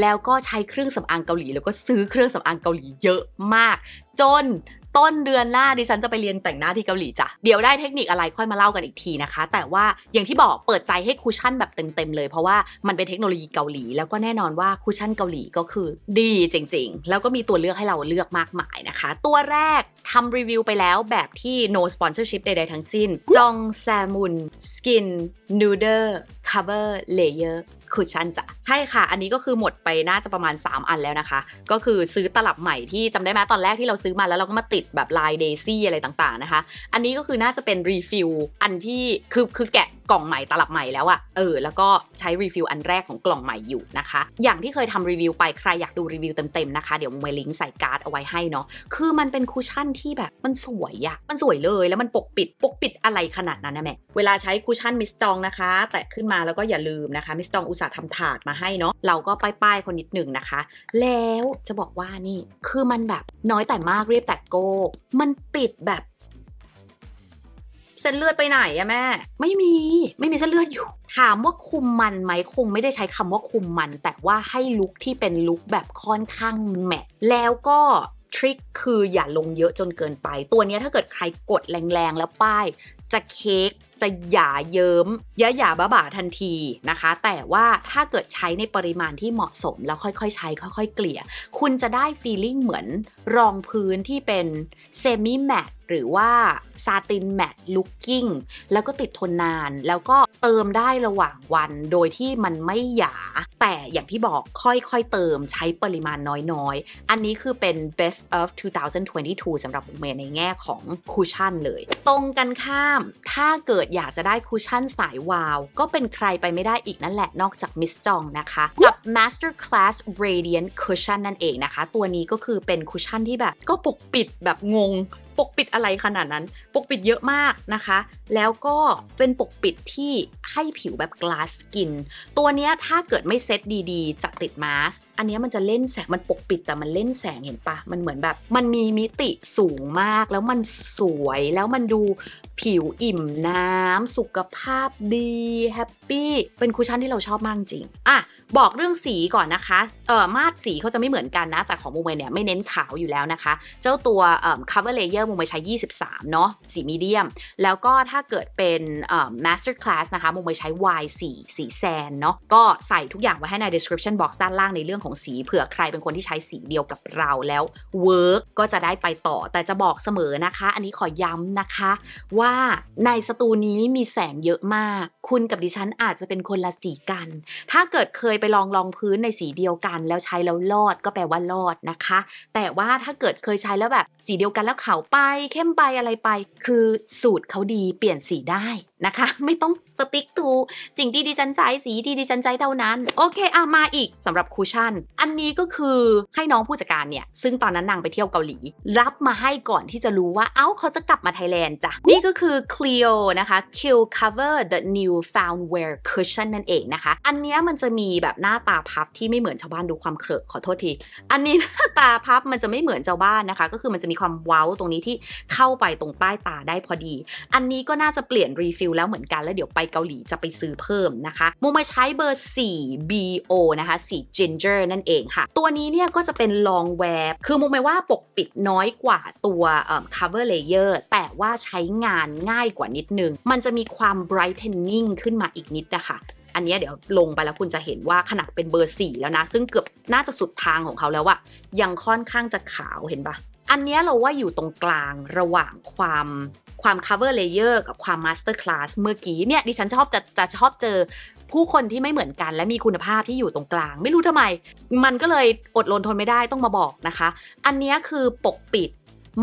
แล้วก็ใช้เครื่องสำอางเกาหลี แล้วก็ซื้อเครื่องสำอางเกาหลีเยอะมาก จนต้นเดือนหน้าดิฉันจะไปเรียนแต่งหน้าที่เกาหลีจ้ะ เดี๋ยวได้เทคนิคอะไรค่อยมาเล่ากันอีกทีนะคะ แต่ว่าอย่างที่บอกเปิดใจให้คุชชั่นแบบเต็มๆเลยเพราะว่ามันเป็นเทคโนโลยีเกาหลี แล้วก็แน่นอนว่าคุชชั่นเกาหลีก็คือดีจริงๆ แล้วก็มีตัวเลือกให้เราเลือกมากมายนะคะ ตัวแรกทำรีวิวไปแล้วแบบที่ no sponsorship ใดๆทั้งสิ้น จองแซมุนสกินนูเดอร์คัเอร์เลเยอร์คุชชั่นจ้ะใช่ค่ะ อันนี้ก็คือหมดไปน่าจะประมาณ 3 อันแล้วนะคะ ก็คือซื้อตลับใหม่ที่จำได้ไหมตอนแรกที่เราซื้อมาแล้วเราก็มาติดแบบลายเดซี่อะไรต่างๆนะคะ อันนี้ก็คือน่าจะเป็นรีฟิลอันที่คือคือแกะกล่องใหม่ตลับใหม่แล้วอะเออแล้วก็ใช้รีวิวอันแรกของกล่องใหม่อยู่นะคะ อย่างที่เคยทำรีวิวไป ใครอยากดูรีวิวเต็มๆนะคะ เดี๋ยวมวยลิงก์ใส่การ์ดเอาไว้ให้เนาะคือมันเป็นคุชชั่นที่แบบมันสวยอะมันสวยเลยแล้วมันปกปิด ปกปิดอะไรขนาดนั้นนะแม่เวลาใช้คุชชั่นมิสจองนะคะแตะขึ้นมาแล้วก็อย่าลืมนะคะมิสจองอุตสาห์ทำถาดมาให้เนาะเราก็ป้ายๆคนนิดหนึ่งนะคะ แล้วจะบอกว่านี่คือมันแบบน้อยแต่มากเรียบแต่โก้มันปิดแบบเส้นเลือดไปไหนอะแม่ไม่มีไม่มีเส้นเลือดอยู่ ถามว่าคุมมันไหมคงไม่ได้ใช้คำว่าคุมมัน แต่ว่าให้ลุคที่เป็นลุคแบบค่อนข้างแมทแล้วก็ทริคคืออย่าลงเยอะจนเกินไปตัวนี้ถ้าเกิดใครกดแรงๆแล้วป้ายจะเค้กจะหย่าเยิ้มยะหยาบ้าบ่าทันทีนะคะ แต่ว่าถ้าเกิดใช้ในปริมาณที่เหมาะสม แล้วค่อยๆใช้ค่อย ๆ เกลี่ย คุณจะได้ฟีลลิ่งเหมือนรองพื้นที่เป็นเซมิแมทหรือว่าซาตินแมตลุกกิ้งแล้วก็ติดทนนานแล้วก็เติมได้ระหว่างวันโดยที่มันไม่หยาแต่อย่างที่บอกค่อยๆเติมใช้ปริมาณน้อยๆ อันนี้คือเป็น best of 2022 สำหรับเมในแง่ของคูชั่นเลย ตรงกันข้าม ถ้าเกิดอยากจะได้คูชั่นสายวาว ก็เป็นใครไปไม่ได้อีกนั่นแหละนอกจากมิสจองนะคะ กับ masterclass radiant cushion นั่นเองนะคะ ตัวนี้ก็คือเป็นคูชั่นที่แบบก็ปกปิดแบบงงปกปิดอะไรขนาดนั้นปกปิดเยอะมากนะคะ แล้วก็เป็นปกปิดที่ให้ผิวแบบ glass skin ตัวเนี้ยถ้าเกิดไม่เซ็ตดีๆจะติดมาสอันนี้มันจะเล่นแสงมันปกปิดแต่มันเล่นแสงเห็นปะมันเหมือนแบบมันมีมิติสูงมากแล้วมันสวยแล้วมันดูผิวอิ่มน้ำ สุขภาพดีแฮปปี้เป็นคุชชั่นที่เราชอบมากจริง อ่ะ บอกเรื่องสีก่อนนะคะเออมาดสีเขาจะไม่เหมือนกันนะ แต่ของมูเมเนี่ยไม่เน้นขาวอยู่แล้วนะคะ เจ้าตัวเอ่อ cover layer มูเมใช้ 23เนาะสีมีเดียมแล้วก็ถ้าเกิดเป็นเอ่อ master class นะคะมูเมใช้ Y4 สีแซนเนาะก็ใส่ทุกอย่างไว้ให้ใน description box ด้านล่างในเรื่องของสีเผื่อใครเป็นคนที่ใช้สีเดียวกับเราแล้ว work ก็จะได้ไปต่อแต่จะบอกเสมอนะคะ อันนี้ขอย้ำนะคะว่า่าในสตูนี้มีแสงเยอะมาก คุณกับดิฉันอาจจะเป็นคนละสีกัน ถ้าเกิดเคยไปลองรองพื้นในสีเดียวกัน แล้วใช้แล้วรอดก็แปลว่ารอดนะคะ แต่ว่าถ้าเกิดเคยใช้แล้วแบบสีเดียวกันแล้วขาวไปเข้มไปอะไรไป คือสูตรเขาดีเปลี่ยนสีได้นะคะไม่ต้องสติ๊กทูสิ่งที่ดิฉันใช้สีที่ดิฉันใช้เท่านั้นโอเคอะมาอีกสำหรับคูชั่นอันนี้ก็คือให้น้องผู้จัดการเนี่ยซึ่งตอนนั้นนางไปเที่ยวเกาหลี รับมาให้ก่อนที่จะรู้ว่าเอ้าเขาจะกลับมาไทยแลนด์จ้ะนี่ก็คือ Clio นะคะล l i o Cover the New Found Wear Cushion นั่นเองนะคะอันนี้มันจะมีแบบหน้าตาพับที่ไม่เหมือนชาวบ้านดูความเคลอะขอโทษทีอันนี้หน้าตาพับมันจะไม่เหมือนชาวบ้านนะคะ ก็คือมันจะมีความเว้าตรงนี้ที่เข้าไปตรงใต้ตาได้พอดีอันนี้ก็น่าจะเปลี่ยนรีฟิลแล้วเหมือนกันแล้วเดี๋ยวไปเกาหลีจะไปซื้อเพิ่มนะคะโมมาใช้เบอร์4 BO นะคะสี ginger นั่นเองค่ะ ตัวนี้เนี่ยก็จะเป็นลองแวบคือโมไม่ว่าปกปิดน้อยกว่าตัว cover layer แต่ว่าใช้งานง่ายกว่านิดนึง มันจะมีความ brightening ขึ้นมาอีกนิดนะคะอันนี้เดี๋ยวลงไปแล้วคุณจะเห็นว่าขนาดเป็นเบอร์4แล้วนะ ซึ่งเกือบน่าจะสุดทางของเขาแล้วว่ายังค่อนข้างจะขาวเห็นปะอันนี้เราว่าอยู่ตรงกลางระหว่างความความ cover layer กับความ master class เมื่อกี้เนี่ยดิฉันชอบจะจะชอบเจอผู้คนที่ไม่เหมือนกันและมีคุณภาพที่อยู่ตรงกลาง ไม่รู้ทำไม มันก็เลยอดรนทนไม่ได้ต้องมาบอกนะคะ อันนี้คือปกปิด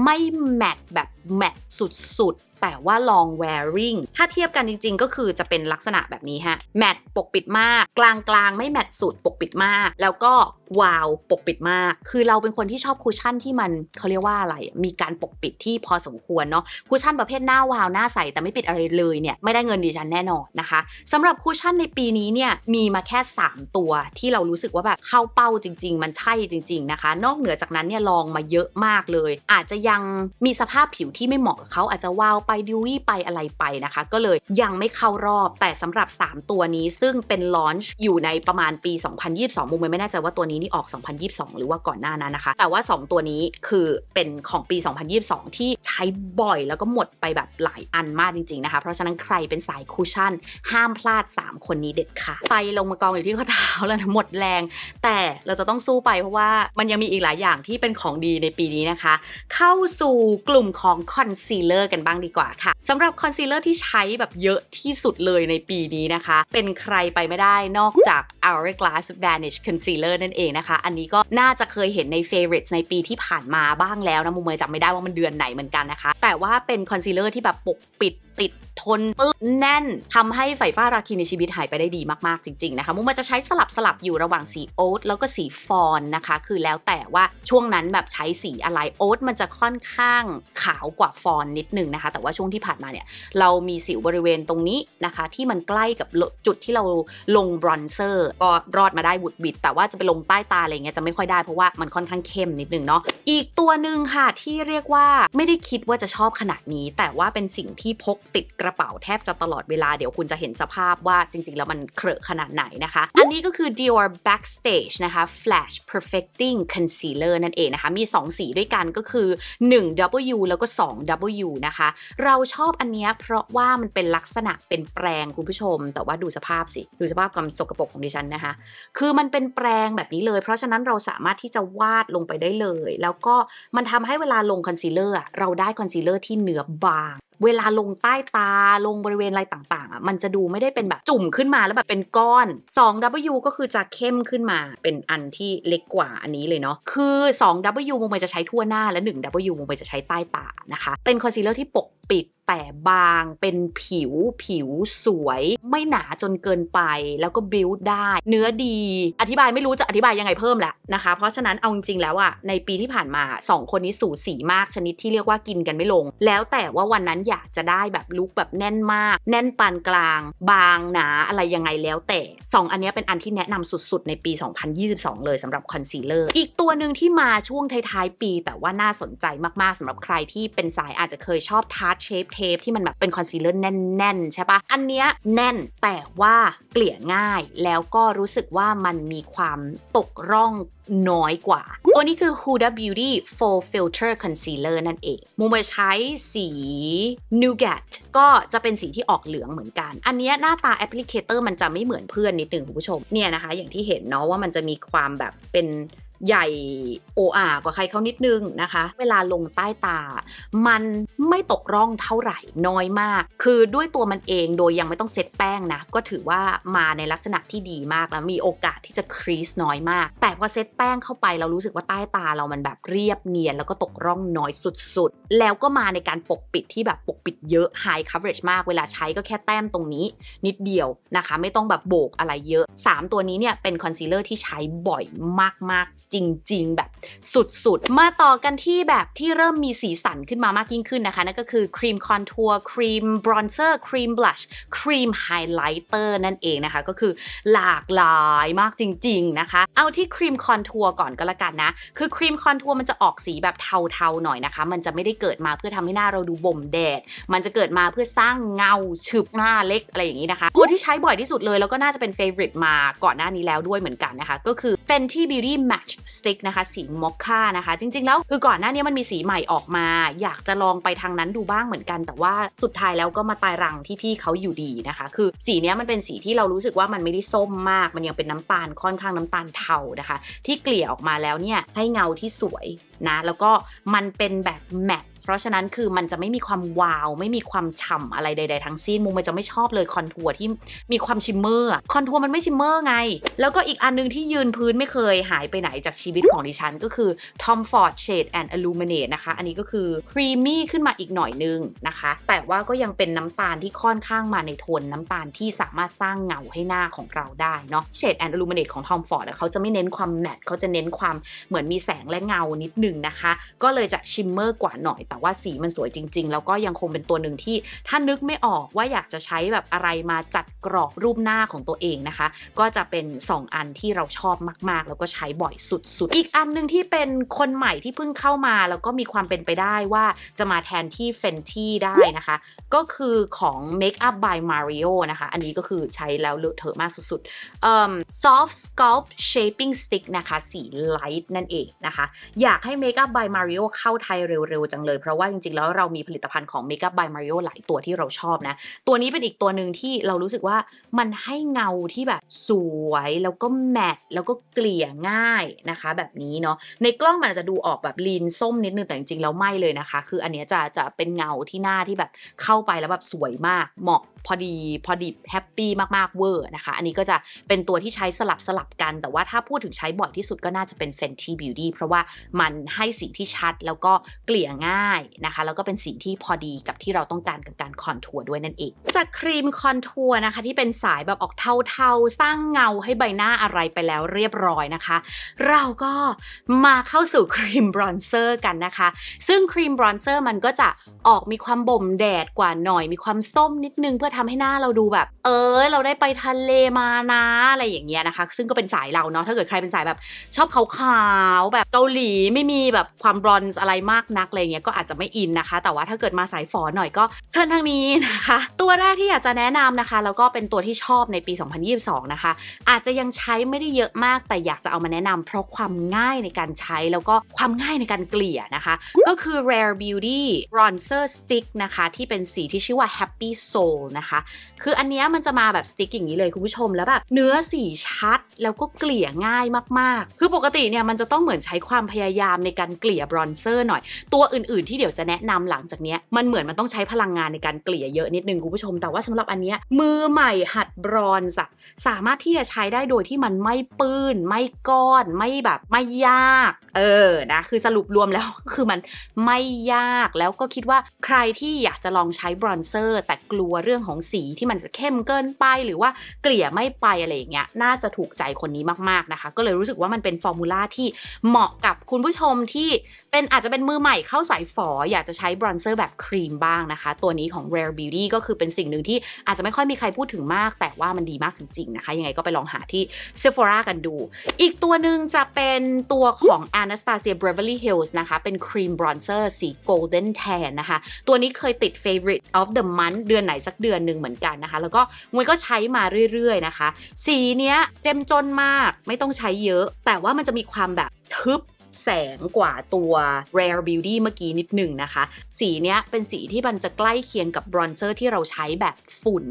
ไม่แมทแบบแมทสุดแต่ว่า long wearing ถ้าเทียบกันจริง ๆ ก็คือจะเป็นลักษณะแบบนี้ฮะ matte ปกปิดมากกลางๆ ไม่ matte สุดปกปิดมาก แล้วก็วาวปกปิดมาก คือเราเป็นคนที่ชอบคูชั่นที่มันเขาเรียกว่าอะไร มีการปกปิดที่พอสมควรเนาะคูชั่นประเภทหน้าวาวหน้าใสแต่ไม่ปิดอะไรเลยเนี่ยไม่ได้เงินดิฉันแน่นอนนะคะ สำหรับคูชั่นในปีนี้เนี่ยมีมาแค่ 3 ตัวที่เรารู้สึกว่าแบบเข้าเป้าจริง ๆ มันใช่จริง ๆ นะคะ นอกเหนือจากนั้นเนี่ยลองมาเยอะมากเลย อาจจะยังมีสภาพผิวที่ไม่เหมาะกับเขาอาจจะวาวไปดิวี่ไปอะไรไปนะคะ ก็เลยยังไม่เข้ารอบแต่สำหรับ 3 ตัวนี้ซึ่งเป็นลอนช์อยู่ในประมาณปี 2022มุมไม่แน่ใจว่าตัวนี้นี่ออก 2022 หรือว่าก่อนหน้านั้นนะคะ แต่ว่า 2 ตัวนี้คือเป็นของปี 2022 ที่ใช้บ่อยแล้วก็หมดไปแบบหลายอันมากจริงๆนะคะ เพราะฉะนั้นใครเป็นสายคูชั่นห้ามพลาด 3 คนนี้เด็ดขาดไตลงมากองอยู่ที่ข้อเท้าแล้วนะ หมดแรง แต่เราจะต้องสู้ไปเพราะว่ามันยังมีอีกหลายอย่างที่เป็นของดีในปีนี้นะคะ เข้าสู่กลุ่มของคอนซีลเลอร์กันบ้างดีกว่าว่าค่ะสำหรับคอนซีลเลอร์ที่ใช้แบบเยอะที่สุดเลยในปีนี้นะคะ เป็นใครไปไม่ได้นอกจาก Hourglass Vanish Concealer นั่นเองนะคะ อันนี้ก็น่าจะเคยเห็นใน Favorites ในปีที่ผ่านมาบ้างแล้วนะ มุมเมย์จำไม่ได้ว่ามันเดือนไหนเหมือนกันนะคะ แต่ว่าเป็นคอนซีลเลอร์ที่แบบปกปิดติด ทนปึ๊บแน่นทำให้ไฟฟ้า ราคีในชีวิต หายไปได้ดีมาก ๆ จริง ๆ นะคะมุมมันจะใช้สลับสลับอยู่ระหว่างสีโอ๊ตแล้วก็สีฟอนนะคะ คือแล้วแต่ว่าช่วงนั้นแบบใช้สีอะไรโอ๊ตมันจะค่อนข้างขาวกว่าฟอนนิดนึงนะคะ แต่ว่าช่วงที่ผ่านมาเนี่ย เรามีสิวบริเวณตรงนี้นะคะ ที่มันใกล้กับจุดที่เราลงบรอนเซอร์ ก็รอดมาได้บุดบิดแต่ว่าจะไปลงใต้ตาอะไรเงี้ยจะไม่ค่อยได้เพราะว่ามันค่อนข้างเข้มนิดนึงเนาะอีกตัวหนึ่งค่ะที่เรียกว่าไม่ได้คิดว่าจะชอบขนาดนี้แต่ว่าเป็นสิ่งที่พกติดกระเป๋าแทบจะตลอดเวลาเดี๋ยวคุณจะเห็นสภาพว่าจริงๆแล้วมันเครอะขนาดไหนนะคะ อันนี้ก็คือ Dior Backstage นะคะ Flash Perfecting Concealer นั่นเองนะคะ มี 2 สีด้วยกันก็คือ 1W แล้วก็ 2W นะคะ เราชอบอันนี้เพราะว่ามันเป็นลักษณะเป็นแปรงคุณผู้ชม แต่ว่าดูสภาพสิ ดูสภาพความสกปรกของดิฉันนะคะ คือมันเป็นแปรงแบบนี้เลย เพราะฉะนั้นเราสามารถที่จะวาดลงไปได้เลย แล้วก็มันทำให้เวลาลงคอนซีลเลอร์เราได้คอนซีลเลอร์ที่เนื้อบางเวลาลงใต้ตาลงบริเวณอะไรต่างๆอ่ะ มันจะดูไม่ได้เป็นแบบจุ่มขึ้นมาแล้วแบบเป็นก้อน 2W ก็คือจะเข้มขึ้นมา เป็นอันที่เล็กกว่าอันนี้เลยเนาะคือ 2W มุมไปจะใช้ทั่วหน้าและ 1W มุมไปจะใช้ใต้ตานะคะ เป็นคอนซีลเลอร์ที่ปกปิดแต่บางเป็นผิวผิวสวย ไม่หนาจนเกินไปแล้วก็บิวได้เนื้อดี อธิบายไม่รู้จะอธิบายยังไงเพิ่มแหละนะคะเพราะฉะนั้นเอาจริงๆแล้วอะในปีที่ผ่านมา 2 คนนี้สูสีมากชนิดที่เรียกว่ากินกันไม่ลง แล้วแต่ว่าวันนั้นอยากจะได้แบบลุกแบบแน่นมาก แน่นปานกลาง บางหนาอะไรยังไงแล้วแต่ 2 อันนี้เป็นอันที่แนะนำสุด ๆ ในปี 2022 เลยสำหรับคอนซีลเลอร์อีกตัวหนึ่งที่มาช่วงท้ายๆ ปี แต่ว่าน่าสนใจมากๆสำหรับใครที่เป็นสายอาจจะเคยชอบทาร์ตเชฟเทปที่มันแบบเป็นคอนซีลเลอร์แน่น ๆ ใช่ปะอันเนี้ยแน่นแต่ว่าเกลี่ยง่ายแล้วก็รู้สึกว่ามันมีความตกร่องน้อยกว่าตัวนี้คือ Huda Beauty Full Filter Concealer นั่นเองมุมไปใช้สี Nougat ก็จะเป็นสีที่ออกเหลืองเหมือนกัน อันนี้หน้าตาแอปพลิเคเตอร์มันจะไม่เหมือนเพื่อนนิดนึงคุณผู้ชม เนี่ยนะคะอย่างที่เห็นเนาะว่ามันจะมีความแบบเป็นใหญ่โออากว่าใครเขานิดนึงนะคะ เวลาลงใต้ตา มันไม่ตกร่องเท่าไหร่น้อยมาก คือด้วยตัวมันเองโดยยังไม่ต้องเซตแป้งนะก็ถือว่ามาในลักษณะที่ดีมากแล้วมีโอกาสที่จะครีสน้อยมาก แต่พอเซตแป้งเข้าไปเรารู้สึกว่าใต้ตา เรามันแบบเรียบเนียน แล้วก็ตกร่องน้อยสุดๆแล้วก็มาในการปกปิดที่แบบปกปิดเยอะ high coverage มาก เวลาใช้ก็แค่แต้มตรงนี้ นิดเดียวนะคะ ไม่ต้องแบบโบกอะไรเยอะ 3 ตัวนี้เนี่ยเป็นคอนซีลเลอร์ที่ใช้บ่อยมากๆจริงๆแบบสุดๆ มาต่อกันที่แบบที่เริ่มมีสีสันขึ้นมามากยิ่งขึ้นนะคะนั่นก็คือครีมคอนทัวร์ครีมบรอนเซอร์ครีมบลัชครีมไฮไลท์เตอร์นั่นเองนะคะก็คือหลากหลายมากจริง ๆนะคะ เอาที่ครีมคอนทัวร์ก่อนก็แล้วกันนะ คือครีมคอนทัวร์มันจะออกสีแบบเทาๆหน่อยนะคะมันจะไม่ได้เกิดมาเพื่อทำให้หน้าเราดูบ่มแดด มันจะเกิดมาเพื่อสร้างเงาฉึบหน้าเล็กอะไรอย่างนี้นะคะ ตัวที่ใช้บ่อยที่สุดเลยแล้วก็น่าจะเป็นเเวอร์ริตมาก่อนหน้านี้แล้วด้วยเหมือนกันนะคะ ก็คือ Fenty Beauty Match สติกนะคะสีมอคค่านะคะ จริง ๆ แล้ว คือก่อนหน้านี้มันมีสีใหม่ออกมา อยากจะลองไปทางนั้นดูบ้างเหมือนกัน แต่ว่าสุดท้ายแล้วก็มาตายรังที่พี่เขาอยู่ดีนะคะ คือสีนี้มันเป็นสีที่เรารู้สึกว่ามันไม่ได้ส้มมากมันยังเป็นน้ำตาลค่อนข้างน้ำตาล เทานะคะ ที่เกลี่ยออกมาแล้วเนี่ยให้เงาที่สวยนะแล้วก็มันเป็นแบบแมทเพราะฉะนั้นคือมันจะไม่มีความวาว ไม่มีความฉ่าอะไรใดๆทั้งสิ้นมุมมันจะไม่ชอบเลยคอนทัวร์ที่มีความชิมเมอร์คอนทัวร์มันไม่ชิมเมอร์ไง แล้วก็อีกอันนึงที่ยืนพื้นไม่เคยหายไปไหนจากชีวิตของดิฉันก็คือ Tom Ford Shade and Illuminate นะคะอันนี้ก็คือครีมมี่ขึ้นมาอีกหน่อยนึงนะคะแต่ว่าก็ยังเป็นน้ำตาลที่ค่อนข้างมาในโทนน้ำตาลที่สามารถสร้างเงาให้หน้าของเราได้เนาะ Shade and Illuminate ของ Tom Ford เขาจะไม่เน้นความแมตต์เขาจะเน้นความเหมือนมีแสงและเงานิดนึงนะคะก็เลยจะชิมเมอร์กว่าหน่อยแต่ว่าสีมันสวยจริงๆ แล้วก็ยังคงเป็นตัวหนึ่งที่ถ้านึกไม่ออกว่าอยากจะใช้แบบอะไรมาจัดกรอบรูปหน้าของตัวเองนะคะ ก็จะเป็น 2 อันที่เราชอบมากๆ แล้วก็ใช้บ่อยสุด ๆ อีกอันหนึ่งที่เป็นคนใหม่ที่เพิ่งเข้ามาแล้วก็มีความเป็นไปได้ว่าจะมาแทนที่ฟนที่ได้นะคะ ก็คือของ Makeup by Mario นะคะ อันนี้ก็คือใช้แล้วเลอะเทอะมากสุดๆเอ่อ Soft Sculpt Shaping Stick นะคะสีไลท์นั่นเองนะคะ อยากให้ Makeup by Mario เข้าไทยเร็วๆจังเลยเพราะว่าจริง ๆ แล้วเรามีผลิตภัณฑ์ของ Makeup by Mario หลายตัวที่เราชอบนะตัวนี้เป็นอีกตัวหนึ่งที่เรารู้สึกว่ามันให้เงาที่แบบสวยแล้วก็แมทแล้วก็เกลี่ยง่ายนะคะ แบบนี้เนาะในกล้องมันอาจจะดูออกแบบลีนส้มนิดนึงแต่จริงๆ แล้วไม่เลยนะคะ คืออันนี้จะจะเป็นเงาที่หน้าที่แบบเข้าไปแล้วแบบสวยมากเหมาะพอดีพอดีแฮปปี้มากๆ เวอร์นะคะอันนี้ก็จะเป็นตัวที่ใช้สลับสลับกัน แต่ว่าถ้าพูดถึงใช้บ่อยที่สุดก็น่าจะเป็น Fenty Beauty เพราะว่ามันให้สีที่ชัดแล้วก็เกลี่ยง่าย่ายนะคะแล้วก็เป็นสีที่พอดีกับที่เราต้องการกับการคอนทัวร์ด้วยนั่นเอง จากครีมคอนทัวร์นะคะที่เป็นสายแบบออกเทาๆสร้างเงาให้ใบหน้าอะไรไปแล้วเรียบร้อยนะคะเราก็มาเข้าสู่ครีมบรอนเซอร์กันนะคะซึ่งครีมบรอนเซอร์มันก็จะออกมีความบ่มแดดกว่าหน่อย มีความส้มนิดนึงเพื่อทำให้หน้าเราดูแบบ เออเราได้ไปทะเลมานะอะไรอย่างเงี้ยนะคะ ซึ่งก็เป็นสายเราเนาะถ้าเกิดใครเป็นสายแบบ ชอบขาวๆแบบเกาหลีไม่มีแบบความบรอนซ์อะไรมากนักอะไรเงี้ยก็อาาจจะไม่อินนะคะ แต่ว่าถ้าเกิดมาสายฝอหน่อยก็เชิญทางนี้นะคะ ตัวแรกที่อยากจะแนะนำนะคะ แล้วก็เป็นตัวที่ชอบในปี 2022 นะคะ อาจจะยังใช้ไม่ได้เยอะมาก แต่อยากจะเอามาแนะนำ เพราะความง่ายในการใช้แล้วก็ความง่ายในการเกลี่ยนะคะ ก็คือ Rare Beauty Bronzer Stick นะคะ ที่เป็นสีที่ชื่อว่า Happy Soul นะคะคืออันนี้มันจะมาแบบสติ๊กอย่างนี้เลยคุณผู้ชมแล้วแบบเนื้อสีชัดแล้วก็เกลี่ยง่ายมากๆคือปกติเนี่ยมันจะต้องเหมือนใช้ความพยายามในการเกลี่ยบรอนเซอร์หน่อย ตัวอื่นๆที่เดี๋ยวจะแนะนำหลังจากเนี้ยมันเหมือนมันต้องใช้พลังงานในการเกลี่ยเยอะนิดนึงคุณผู้ชมแต่ว่าสำหรับอันเนี้ยมือใหม่หัดบรอนซ์สามารถที่จะใช้ได้โดยที่มันไม่ปื้นไม่ก้อนไม่แบบไม่ยากเออนะ คือสรุปรวมแล้วคือมันไม่ยากแล้วก็คิดว่าใครที่อยากจะลองใช้บรอนเซอร์ แต่กลัวเรื่องของสีที่มันจะเข้มเกินไป หรือว่าเกลี่ยไม่ไปอะไรอย่างเงี้ยน่าจะถูกใจคนนี้มาก ๆ นะคะ ก็เลยรู้สึกว่ามันเป็นฟอร์มูลาที่เหมาะกับคุณผู้ชมที่เป็นอาจจะเป็นมือใหม่เข้าสายฝอ อยากจะใช้บรอนเซอร์แบบครีมบ้างนะคะ ตัวนี้ของ Rare Beauty ก็คือเป็นสิ่งหนึ่งที่อาจจะไม่ค่อยมีใครพูดถึงมาก แต่ว่ามันดีมากจริงๆนะคะยังไงก็ไปลองหาที่ Sephora กันดู อีกตัวหนึ่งจะเป็นตัวของ Anastasia Beverly Hills นะคะ เป็นครีมบรอนเซอร์สี Golden Tan นะคะ ตัวนี้เคยติด Favorite of the Month เดือนไหนสักเดือนหนึ่งเหมือนกันนะคะ แล้วก็มวยก็ใช้มาเรื่อย ๆ นะคะ สีเนี้ยเจ้มจนมากไม่ต้องใช้เยอะ แต่ว่ามันจะมีความแบบทึบแสงกว่าตัว Rare Beauty เมื่อกี้นิดหนึ่งนะคะ สีเนี้ยเป็นสีที่มันจะใกล้เคียงกับบรอนเซอร์ที่เราใช้แบบฝุ่น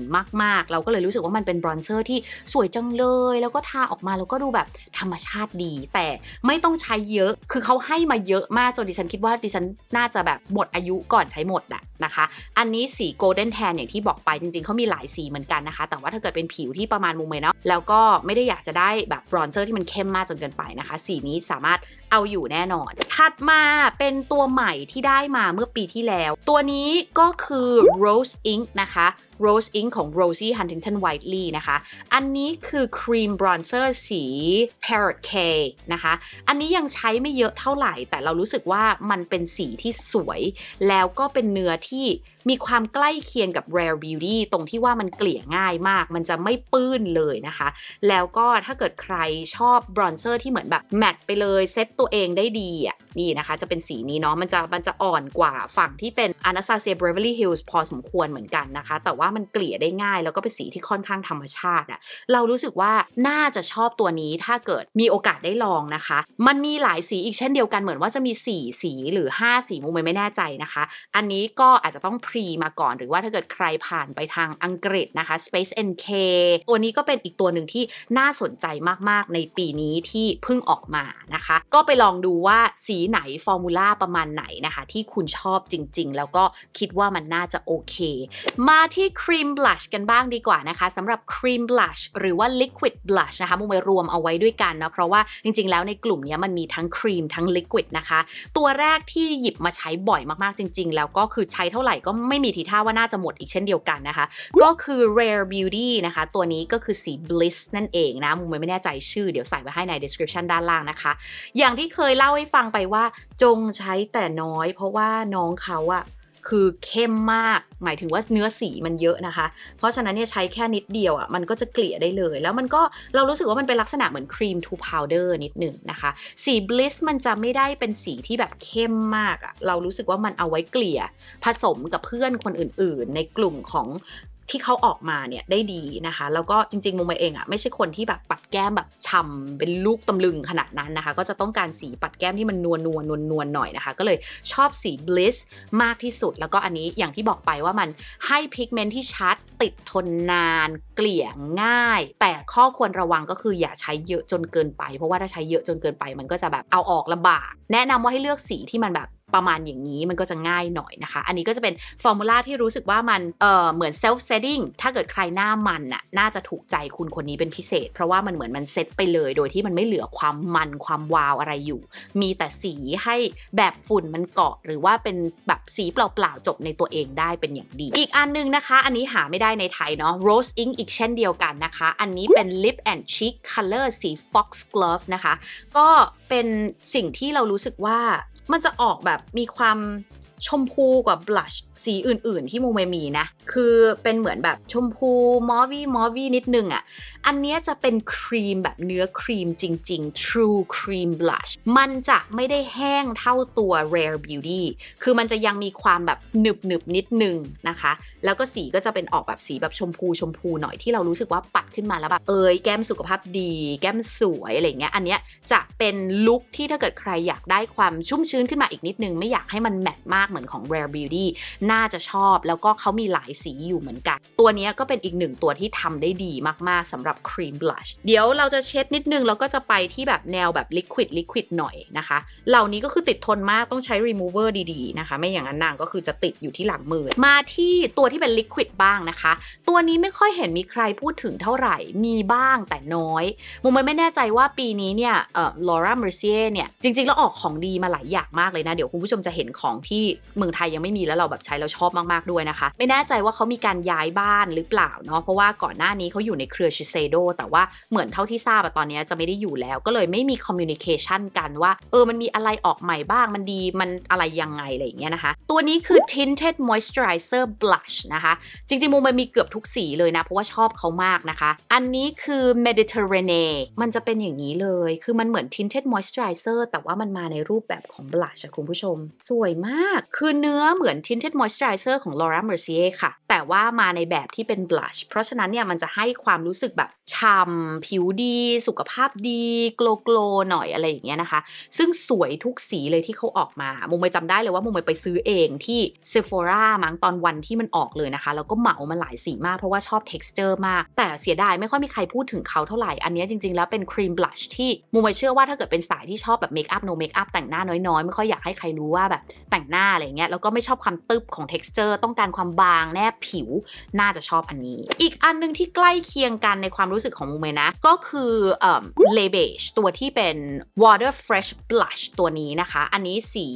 มากๆ เราก็เลยรู้สึกว่ามันเป็นบรอนเซอร์ที่สวยจังเลย แล้วก็ทาออกมาแล้วก็ดูแบบธรรมชาติดี แต่ไม่ต้องใช้เยอะคือเขาให้มาเยอะมากจนดิฉันคิดว่าดิฉันน่าจะแบบหมดอายุก่อนใช้หมดอะนะคะ อันนี้สีโกลเด้นแทนอย่างที่บอกไปจริงๆ เขามีหลายสีเหมือนกันนะคะแต่ว่าถ้าเกิดเป็นผิวที่ประมาณมุมเลยเนาะแล้วก็ไม่ได้อยากจะได้แบบบรอนเซอร์ที่มันเข้มมากจนเกินไปนะคะ สีนี้สามารถเอาอยู่แน่นอน ถัดมาเป็นตัวใหม่ที่ได้มาเมื่อปีที่แล้ว ตัวนี้ก็คือ Rose Ink นะคะ Rose Ink ของ Rosie Huntington Whiteley นะคะ อันนี้คือครีมบรอนเซอร์สี Parrot K นะคะ อันนี้ยังใช้ไม่เยอะเท่าไหร่ แต่เรารู้สึกว่ามันเป็นสีที่สวย แล้วก็เป็นเนื้อที่มีความใกล้เคียงกับ Rare Beauty ตรงที่ว่ามันเกลี่ยง่ายมากมันจะไม่ปื้นเลยนะคะ แล้วก็ถ้าเกิดใครชอบบรอนเซอร์ที่เหมือนแบบแมตต์ไปเลยเซตตัวเององได้ดีอ่ะนี่นะคะจะเป็นสีนี้เนาะมันจะมันจะอ่อนกว่าฝั่งที่เป็นอนาซาเซียเบเวอร์ลี่ฮิลส์พอสมควรเหมือนกันนะคะ แต่ว่ามันเกลี่ยได้ง่ายแล้วก็เป็นสีที่ค่อนข้างธรรมชาติอะเรารู้สึกว่าน่าจะชอบตัวนี้ถ้าเกิดมีโอกาสได้ลองนะคะ มันมีหลายสีอีกเช่นเดียวกันเหมือนว่าจะมี4สีหรือ5 สีมุมไม่แน่ใจนะคะ อันนี้ก็อาจจะต้องพรีมาก่อน หรือว่าถ้าเกิดใครผ่านไปทางอังกฤษนะคะ Space NK ตัวนี้ก็เป็นอีกตัวหนึ่งที่น่าสนใจมาก ๆ ในปีนี้ที่เพิ่งออกมานะคะ ก็ไปลองดูว่าสีไหน ฟอร์มูล่าประมาณไหนนะคะที่คุณชอบจริงๆ แล้วก็คิดว่ามันน่าจะโอเค มาที่ครีมบลัชกันบ้างดีกว่านะคะสำหรับครีมบลัชหรือว่าลิควิดบลัชนะคะมุมไปรวมเอาไว้ด้วยกันนะเพราะว่าจริง ๆ แล้วในกลุ่มนี้มันมีทั้งครีมทั้งลิควิดนะคะ ตัวแรกที่หยิบมาใช้บ่อยมาก ๆ จริงๆ แล้วก็คือใช้เท่าไหร่ ก็ไม่มีทีท่าว่าน่าจะหมดอีกเช่นเดียวกันนะคะ ก็คือ rare beauty นะคะตัวนี้ก็คือสี bliss นั่นเองนะมุมไม่แน่ใจชื่อ เดี๋ยวใส่ไว้ให้ใน description ด้านล่างนะคะ อย่างที่เคยเล่าให้ฟังไปว่าจงใช้แต่น้อยเพราะว่าน้องเขาอะคือเข้มมาก หมายถึงว่าเนื้อสีมันเยอะนะคะ เพราะฉะนั้นเนี่ยใช้แค่นิดเดียวอะ่ะมันก็จะเกลี่ยได้เลย แล้วมันก็เรารู้สึกว่ามันเป็นลักษณะเหมือนครีมทูพาวเดอร์นิดหนึ่งนะคะสีบลิสมันจะไม่ได้เป็นสีที่แบบเข้มมากอะ่ะเรารู้สึกว่ามันเอาไว้เกลี่ยผสมกับเพื่อนคนอื่น ๆ ในกลุ่มของที่เขาออกมาเนี่ยได้ดีนะคะ แล้วก็จริงๆมุมเองอะ่ะไม่ใช่คนที่แบบปัดแก้มแบบฉ่าเป็นลูกตำลึงขนาดนั้นนะคะ ก็จะต้องการสีปัดแก้มที่มันนวลนวลนวลนวลหน่อยนะคะ ก็เลยชอบสี bliss มากที่สุด แล้วก็อันนี้อย่างที่บอกไปว่ามันให้พิกเมนต์ที่ชัดติดทนนาน เกลี่ยง่าย แต่ข้อควรระวังก็คืออย่าใช้เยอะจนเกินไป เพราะว่าถ้าใช้เยอะจนเกินไป มันก็จะแบบเอาออกลำบาก แนะนำว่าให้เลือกสีที่มันแบบประมาณอย่างนี้มันก็จะง่ายหน่อยนะคะ อันนี้ก็จะเป็นฟอร์มูลาที่รู้สึกว่ามันเอ่อเหมือนเซลฟ์เซตติ้งถ้าเกิดใครหน้ามันน่ะน่าจะถูกใจคุณคนนี้เป็นพิเศษ เพราะว่ามันเหมือนมันเซตไปเลย โดยที่มันไม่เหลือความมันความวาวอะไรอยู่ มีแต่สีให้แบบฝุ่นมันเกาะ หรือว่าเป็นแบบสีเปล่าๆจบในตัวเองได้เป็นอย่างดี อีกอันนึงนะคะ อันนี้หาไม่ได้ในไทยเนาะ rose ink อีกเช่นเดียวกันนะคะ อันนี้เป็น lip and cheek color สี fox glove นะคะก็เป็นสิ่งที่เรารู้สึกว่ามันจะออกแบบมีความชมพูกว่าบลัชสีอื่น ๆ ที่โมเมมีนะ คือเป็นเหมือนแบบชมพูมอวี่มอวี่นิดนึงอะ่ะอันเนี้ยจะเป็นครีมแบบเนื้อครีมจริงๆ True Cream Blush มันจะไม่ได้แห้งเท่าตัว Rare Beauty คือมันจะยังมีความแบบหนึบหนึบนิดนึงนะคะ แล้วก็สีก็จะเป็นออกแบบสีแบบชมพูชมพูหน่อยที่เรารู้สึกว่าปัดขึ้นมาแล้วแบบเอยแก้มสุขภาพดี แก้มสวยอะไรเงี้ยอันเนี้ยจะเป็นลุคที่ถ้าเกิดใครอยากได้ความชุ่มชื้นขึ้นมาอีกนิดนึงไม่อยากให้มันแมตมากเหมือนของ Rare Beauty น่าจะชอบ แล้วก็เขามีหลายสีอยู่เหมือนกัน ตัวนี้ก็เป็นอีกหนึ่งตัวที่ทำได้ดีมาก ๆ สำหรับครีมบลัช เดี๋ยวเราจะเช็ดนิดนึง แล้วก็จะไปที่แบบแนวแบบลิควิดลิควิดหน่อยนะคะ เหล่านี้ก็คือติดทนมากต้องใช้มูเวอร์ดี ๆ นะคะ ไม่อย่างนั้นนางก็คือจะติดอยู่ที่หลังมือ มาที่ตัวที่เป็นลิควิดบ้างนะคะ ตัวนี้ไม่ค่อยเห็นมีใครพูดถึงเท่าไหร่ มีบ้างแต่น้อยมุมไม่แน่ใจว่าปีนี้เนี่ยเอ่อลอร่าเมอร์เซียเนี่ยจริง ๆ แล้วออกของดีมาหลายอย่างมากเลยนะเดี๋ยวคุณผู้ชมจะเห็นของที่เมืองไทยยังไม่มีแล้วเราแบบใช้แล้วชอบมากๆด้วยนะคะ ไม่แน่ใจว่าเขามีการย้ายบ้านหรือเปล่าเนาะเพราะว่าก่อนหน้านี้เขาอยู่ในเครือชิเซโดแต่ว่าเหมือนเท่าที่ทราบตอนนี้จะไม่ได้อยู่แล้ว ก็เลยไม่มีคอมมิวนิเคชันกันว่าเออมันมีอะไรออกใหม่บ้างมันดีมันอะไรยังไง อะไรอย่างเงี้ยนะคะ ตัวนี้คือ tinted moisturizer blush นะคะ จริงๆมูมันมีเกือบทุกสีเลยนะเพราะว่าชอบเขามากนะคะอันนี้คือ mediterranean มันจะเป็นอย่างนี้เลยคือมันเหมือน tinted moisturizer แต่ว่ามันมาในรูปแบบของ blush คุณผู้ชม สวยมากคือเนื้อเหมือน Tinted Moisturizer ของ Laura Mercier ค่ะ แต่ว่ามาในแบบที่เป็น blush เพราะฉะนั้นเนี่ยมันจะให้ความรู้สึกแบบช่ำผิวดี สุขภาพดี โกลโกลหน่อยอะไรอย่างเงี้ยนะคะ ซึ่งสวยทุกสีเลยที่เขาออกมา มุมไปจำได้เลยว่ามุมไปซื้อเองที่ Sephora มั้งตอนวันที่มันออกเลยนะคะ แล้วก็เหมามาหลายสีมากเพราะว่าชอบ texture มากแต่เสียดายไม่ค่อยมีใครพูดถึงเขาเท่าไหร่อันนี้จริง ๆแล้วเป็นครีมบลัชที่มุมไปเชื่อว่าถ้าเกิดเป็นสายที่ชอบแบบเมคอัพ no makeup แต่งหน้าน้อยๆ ไม่ค่อยอยากให้ใครรู้ว่าแบบ แต่งหน้าอะไรเงี้ยแล้วก็ไม่ชอบความตึบของ t e x t อร์ต้องการความบางแนบผิวน่าจะชอบอันนี้ อีกอันนึงที่ใกล้เคียงกันในความรู้สึกของมูเมนะก็คือเลเบชตัวที่เป็น water fresh blush ตัวนี้นะคะ อันนี้สี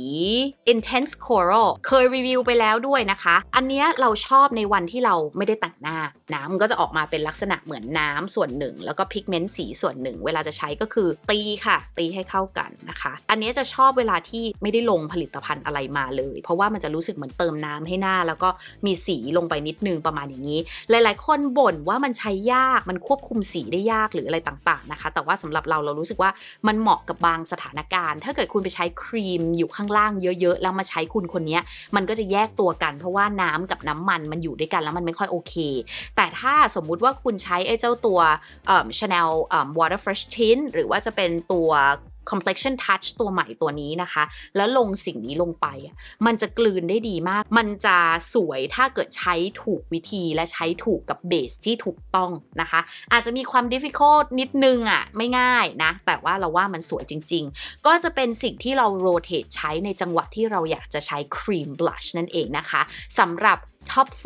intense coral เคยรีวิวไปแล้วด้วยนะคะ อันนี้เราชอบในวันที่เราไม่ได้แต่งหน้า น้ำมันก็จะออกมาเป็นลักษณะเหมือนน้ำส่วนหนึ่ง แล้วก็พิกเมนต์สีส่วนหนึ่งเวลาจะใช้ก็คือตีค่ะ ตีให้เข้ากันนะคะ อันนี้จะชอบเวลาที่ไม่ได้ลงผลิตภัณฑ์อะไรมาเลยเลยเพราะว่ามันจะรู้สึกเหมือนเติมน้ำให้หน้าแล้วก็มีสีลงไปนิดนึงประมาณอย่างนี้ หลายๆคนบ่นว่ามันใช้ยาก มันควบคุมสีได้ยากหรืออะไรต่าง ๆนะคะ แต่ว่าสำหรับเราเรารู้สึกว่ามันเหมาะกับบางสถานการณ์ ถ้าเกิดคุณไปใช้ครีมอยู่ข้างล่างเยอะ ๆ แล้วมาใช้คุณคนนี้มันก็จะแยกตัวกัน เพราะว่าน้ำกับน้ำมันมันอยู่ด้วยกันแล้วมันไม่ค่อยโอเค แต่ถ้าสมมุติว่าคุณใช้ไอ้เจ้าตัว Chanel Water Fresh Tint หรือว่าจะเป็นตัว complexion touch ตัวใหม่ตัวนี้นะคะ แล้วลงสิ่งนี้ลงไป มันจะกลืนได้ดีมาก มันจะสวยถ้าเกิดใช้ถูกวิธีและใช้ถูกกับเบสที่ถูกต้องนะคะ อาจจะมีความ difficult นิดนึงอ่ะไม่ง่ายนะ แต่ว่าเราว่ามันสวยจริงๆ ก็จะเป็นสิ่งที่เรา rotate ใช้ในจังหวะที่เราอยากจะใช้ครีมบลัชนั่นเองนะคะสำหรับ top 4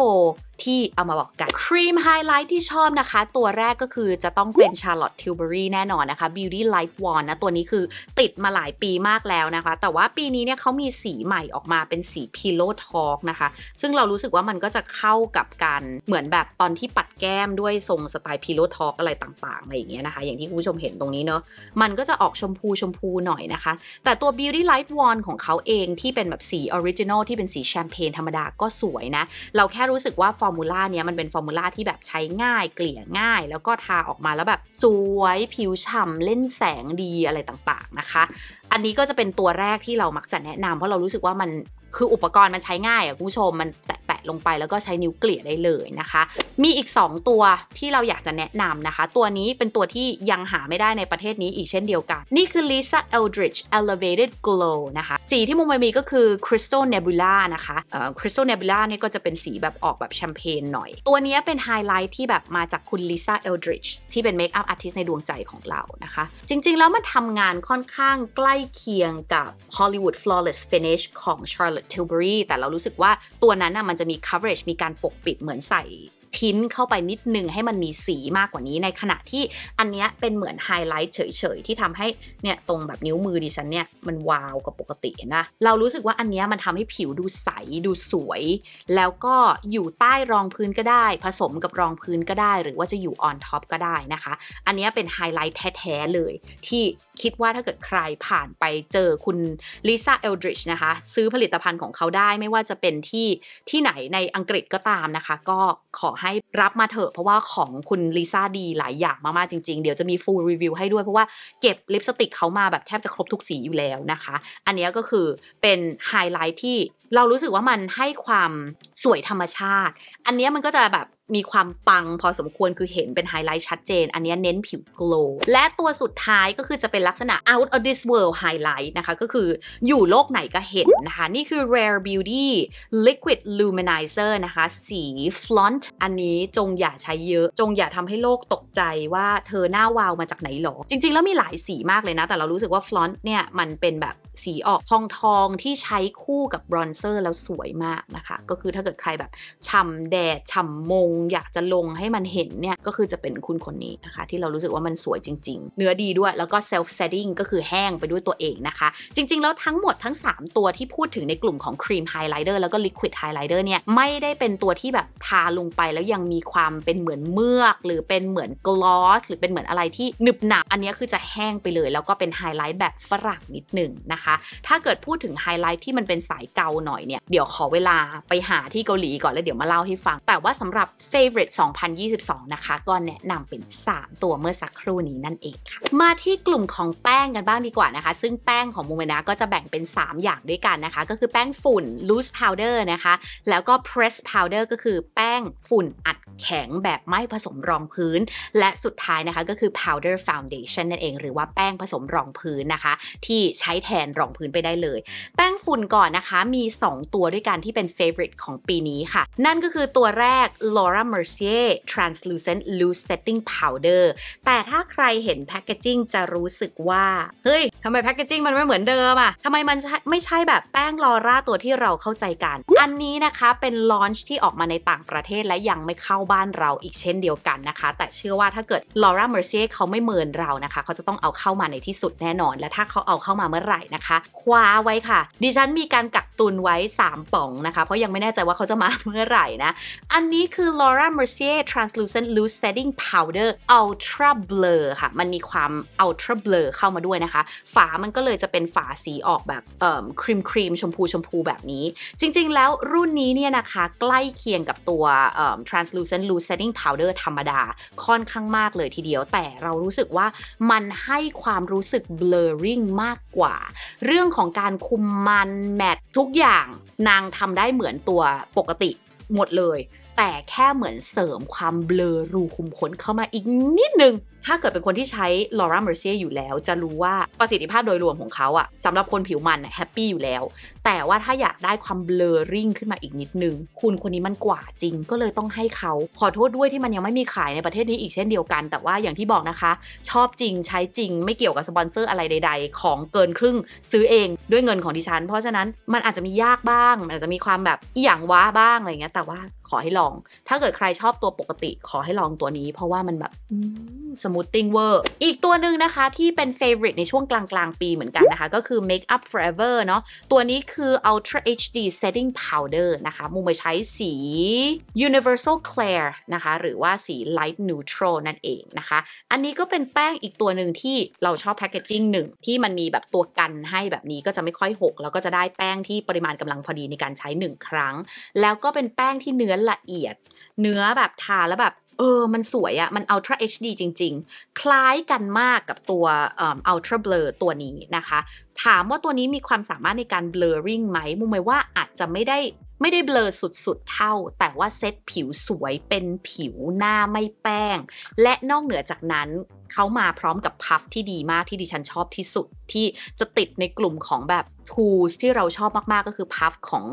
ที่เอามาบอกกันครีมไฮไลท์ที่ชอบนะคะ ตัวแรกก็คือจะต้องเป็นชาล r l ต t ทิวเบอรี่แน่นอนนะคะ Beauty l i ท์ว w a n นะตัวนี้คือติดมาหลายปีมากแล้วนะคะ แต่ว่าปีนี้เนี่ยเขามีสีใหม่ออกมาเป็นสีพิโลทอกนะคะ ซึ่งเรารู้สึกว่ามันก็จะเข้ากับการเหมือนแบบตอนที่ปัดแก้มด้วยทรงสไตล์พิโลทอกอะไรต่างๆ อะไรอย่างเงี้ยนะคะ อย่างที่คุณผู้ชมเห็นตรงนี้เนอะมันก็จะออกชมพูชมพูหน่อยนะคะ แต่ตัว Beauty l i ท์ว w a n ของเขาเองที่เป็นแบบสีออริจินอลที่เป็นสีแชมเปญธรรมดาก็สวยนะเราแค่รู้สึกว่าฟอร์มูล่าเนี้ยมันเป็นฟอร์มูล่าที่แบบใช้ง่ายเกลี่ยง่าย แล้วก็ทาออกมาแล้วแบบสวยผิวฉ่าเล่นแสงดีอะไรต่างๆนะคะ อันนี้ก็จะเป็นตัวแรกที่เรามักจะแนะนำเพราะเรารู้สึกว่ามันคืออุปกรณ์มันใช้ง่ายอะคุณผู้ชมมันแตะลงไปแล้วก็ใช้นิ้วเกลี่ยได้เลยนะคะ มีอีก 2 ตัวที่เราอยากจะแนะนำนะคะ ตัวนี้เป็นตัวที่ยังหาไม่ได้ในประเทศนี้อีกเช่นเดียวกัน นี่คือ Lisa Eldridge Elevated Glow นะคะ สีที่มุมมีก็คือ Crystal Nebula นะคะเอ่อ Crystal Nebula เนี่ยก็จะเป็นสีแบบออกแบบแชมเปญหน่อย ตัวนี้เป็นไฮไลท์ที่แบบมาจากคุณ Lisa Eldridge ที่เป็นเมคอัพอาร์ติสในดวงใจของเรานะคะจริงๆแล้วมันทำงานค่อนข้างใกล้เคียงกับ Hollywood Flawless Finish ของ Charlotte Charlotte Tilbury แต่เรารู้สึกว่าตัวนั้นนะมันจะมี coverage มีการปกปิดเหมือนใส่ทิ้นเข้าไปนิดนึงให้มันมีสีมากกว่านี้ในขณะที่อันเนี้ยเป็นเหมือนไฮไลท์เฉยๆที่ทำให้เนี่ยตรงแบบนิ้วมือดิฉัน เนี่ย มันวาวกว่าปกตินะเรารู้สึกว่าอันเนี้ยมันทำให้ผิวดูใสดูสวยแล้วก็อยู่ใต้รองพื้นก็ได้ ผสมกับรองพื้นก็ได้หรือว่าจะอยู่ออนท็อปก็ได้นะคะ อันนี้เป็นไฮไลท์แท้ๆเลยที่คิดว่าถ้าเกิดใครผ่านไปเจอคุณลิซ่าเอลดริชนะคะซื้อผลิตภัณฑ์ของเขาได้ไม่ว่าจะเป็นที่ที่ไหนในอังกฤษก็ตามนะคะ ก็ขอให้รับมาเถอะเพราะว่าของคุณลิซ่าดีหลายอย่างมากๆจริงๆ เดี๋ยวจะมีฟูลรีวิวให้ด้วยเพราะว่าเก็บลิปสติกเขามาแบบแทบจะครบทุกสีอยู่แล้วนะคะ อันนี้ก็คือเป็นไฮไลท์ที่เรารู้สึกว่ามันให้ความสวยธรรมชาติ อันนี้มันก็จะแบบมีความปังพอสมควรคือเห็นเป็นไฮไลท์ชัดเจน อันนี้เน้นผิวโกลและตัวสุดท้ายก็คือจะเป็นลักษณะ out of this world highlight นะคะ ก็คืออยู่โลกไหนก็เห็นนะคะ นี่คือ rare beauty liquid luminizer นะคะ สี flaunt อันนี้จงอย่าใช้เยอะ จงอย่าทำให้โลกตกใจว่าเธอหน้าวาวมาจากไหนหรอ จริงๆ แล้วมีหลายสีมากเลยนะ แต่เรารู้สึกว่า flaunt เนี่ยมันเป็นแบบสีออกทองทองที่ใช้คู่กับบรอนเซอร์แล้วสวยมากนะคะ ก็คือถ้าเกิดใครแบบฉ่ำแดดฉ่ำมง อยากจะลงให้มันเห็นเนี่ย ก็คือจะเป็นคุณคนนี้นะคะ ที่เรารู้สึกว่ามันสวยจริงๆ เนื้อดีด้วยแล้วก็ self setting ก็คือแห้งไปด้วยตัวเองนะคะ จริงๆแล้วทั้งหมดทั้ง 3 ตัวที่พูดถึงในกลุ่มของครีมไฮไลท์เดอร์แล้วก็ลิควิดไฮไลท์เดอร์เนี่ยไม่ได้เป็นตัวที่แบบทาลงไปแล้วยังมีความเป็นเหมือนเมือกหรือเป็นเหมือนกลอสหรือเป็นเหมือนอะไรที่หนึบหนับอันนี้คือจะแห้งไปเลย แล้วก็เป็นไฮไลท์แบบฝรั่งนิดหนึ่งนะคะะคะถ้าเกิดพูดถึงไฮไลท์ที่มันเป็นสายเกาหน่อยเนี่ย เดี๋ยวขอเวลาไปหาที่เกาหลีก่อนแล้วเดี๋ยวมาเล่าให้ฟัง แต่ว่าสำหรับ favorite 2022 นะคะ ก็แนะนำเป็น 3 ตัวเมื่อสักครู่นี้นั่นเองค่ะ มาที่กลุ่มของแป้งกันบ้างดีกว่านะคะ ซึ่งแป้งของมูเมนะก็จะแบ่งเป็น 3 อย่างด้วยกันนะคะ ก็คือแป้งฝุ่น loose powder นะคะแล้วก็ press powder ก็คือแป้งฝุ่นอัดแข็งแบบไม่ผสมรองพื้น และสุดท้ายนะคะก็คือ powder foundation นั่นเอง หรือว่าแป้งผสมรองพื้นนะคะ ที่ใช้แทนรองพื้นไปได้เลย แป้งฝุ่นก่อนนะคะมี 2 ตัวด้วยกันที่เป็น favorite ของปีนี้ค่ะ นั่นก็คือตัวแรก Laura Mercier Translucent Loose Setting Powder แต่ถ้าใครเห็นแพคเกจิ้งจะรู้สึกว่า เฮ้ยทำไมแพคเกจิ้งมันไม่เหมือนเดิมอะทำไมมันไม่ใช่แบบแป้งลอร่าตัวที่เราเข้าใจกัน อันนี้นะคะเป็นลอนช์ที่ออกมาในต่างประเทศและยังไม่เข้าบ้านเราอีกเช่นเดียวกันนะคะ แต่เชื่อว่าถ้าเกิด Laura Mercier เขาไม่เมินเรานะคะเขาจะต้องเอาเข้ามาในที่สุดแน่นอนและถ้าเขาเอาเข้ามาเมื่อไหร่นะคะคะคว้าไว้ค่ะดิฉันมีการกักตุนไว้ 3ป่องนะคะเพราะยังไม่แน่ใจว่าเขาจะมาเมื่อไหร่นะอันนี้คือ Laura Mercier Translucent Loose Setting Powder Ultra Blur ค่ะ มันมีความ Ultra Blur เข้ามาด้วยนะคะ ฝามันก็เลยจะเป็นฝาสีออกแบบเอ่อครีมครีมชมพูชมพูแบบนี้ จริงๆแล้วรุ่นนี้เนี่ยนะคะใกล้เคียงกับตัว Translucent Loose Setting Powder ธรรมดา ค่อนข้างมากเลยทีเดียวแต่เรารู้สึกว่ามันให้ความรู้สึก blurring มากกว่าเรื่องของการคุมมันแมททุกอย่างนางทำได้เหมือนตัวปกติ หมดเลยแต่แค่เหมือนเสริมความเบลอรูคุมขนเข้ามาอีกนิดนึงถ้าเกิดเป็นคนที่ใช้ลอร่าเมอร์เซียอยู่แล้ว จะรู้ว่าประสิทธิภาพโดยรวมของเขาอะสำหรับคนผิวมันแฮปปี้อยู่แล้ว แต่ว่าถ้าอยากได้ความเบลอริ่ง ขึ้นมาอีกนิดนึง คุณคนนี้มันกว่าจริงก็เลยต้องให้เขาขอโทษด้วยที่มันยังไม่มีขายในประเทศนี้อีกเช่นเดียวกัน แต่ว่าอย่างที่บอกนะคะ ชอบจริงใช้จริงไม่เกี่ยวกับสปอนเซอร์อะไรใด ๆ ของเกินครึ่งซื้อเองด้วยเงินของดิฉัน เพราะฉะนั้นมันอาจจะมียากบ้าง มันอาจจะมีความแบบอยหยังว้าบ้างอะไรเงี้ยแต่ว่าขอให้ลอง ถ้าเกิดใครชอบตัวปกติขอให้ลองตัวนี้ เพราะว่ามันแบบสมููทติ้งเวอร์อีกตัวหนึ่งนะคะที่เป็นเฟเวอร์ในช่วงกลางๆ ปีเหมือนกันนะคะ ก็คือ make up forever เนาะตัวนี้คือ ultra HD setting powder นะคะมุมไปใช้สี universal clear นะคะ หรือว่าสี light neutral นั่นเองนะคะ อันนี้ก็เป็นแป้งอีกตัวหนึ่งที่เราชอบแพคเกจจิ้งหนึ่ง ที่มันมีแบบตัวกันให้แบบนี้ก็จะไม่ค่อยหก แล้วก็จะได้แป้งที่ปริมาณกำลังพอดีในการใช้ 1 ครั้ง แล้วก็เป็นแป้งที่เนื้อละเอียด เนื้อแบบทาแล้วแบบเออ มันสวยอะมัน Ultra HD จริงๆ คล้ายกันมากกับตัว Ultra Blur ตัวนี้นะคะ ถามว่าตัวนี้มีความสามารถในการ blurring ไหม มุมหมยว่าอาจจะไม่ได้ไม่ได้เบลอสุดๆ เท่า แต่ว่าเซตผิวสวยเป็นผิวหน้าไม่แป้ง และนอกเหนือจากนั้นเขามาพร้อมกับพัฟที่ดีมากที่ดิฉันชอบที่สุดที่จะติดในกลุ่มของแบบ tools ที่เราชอบมากๆ ก็คือพัฟของ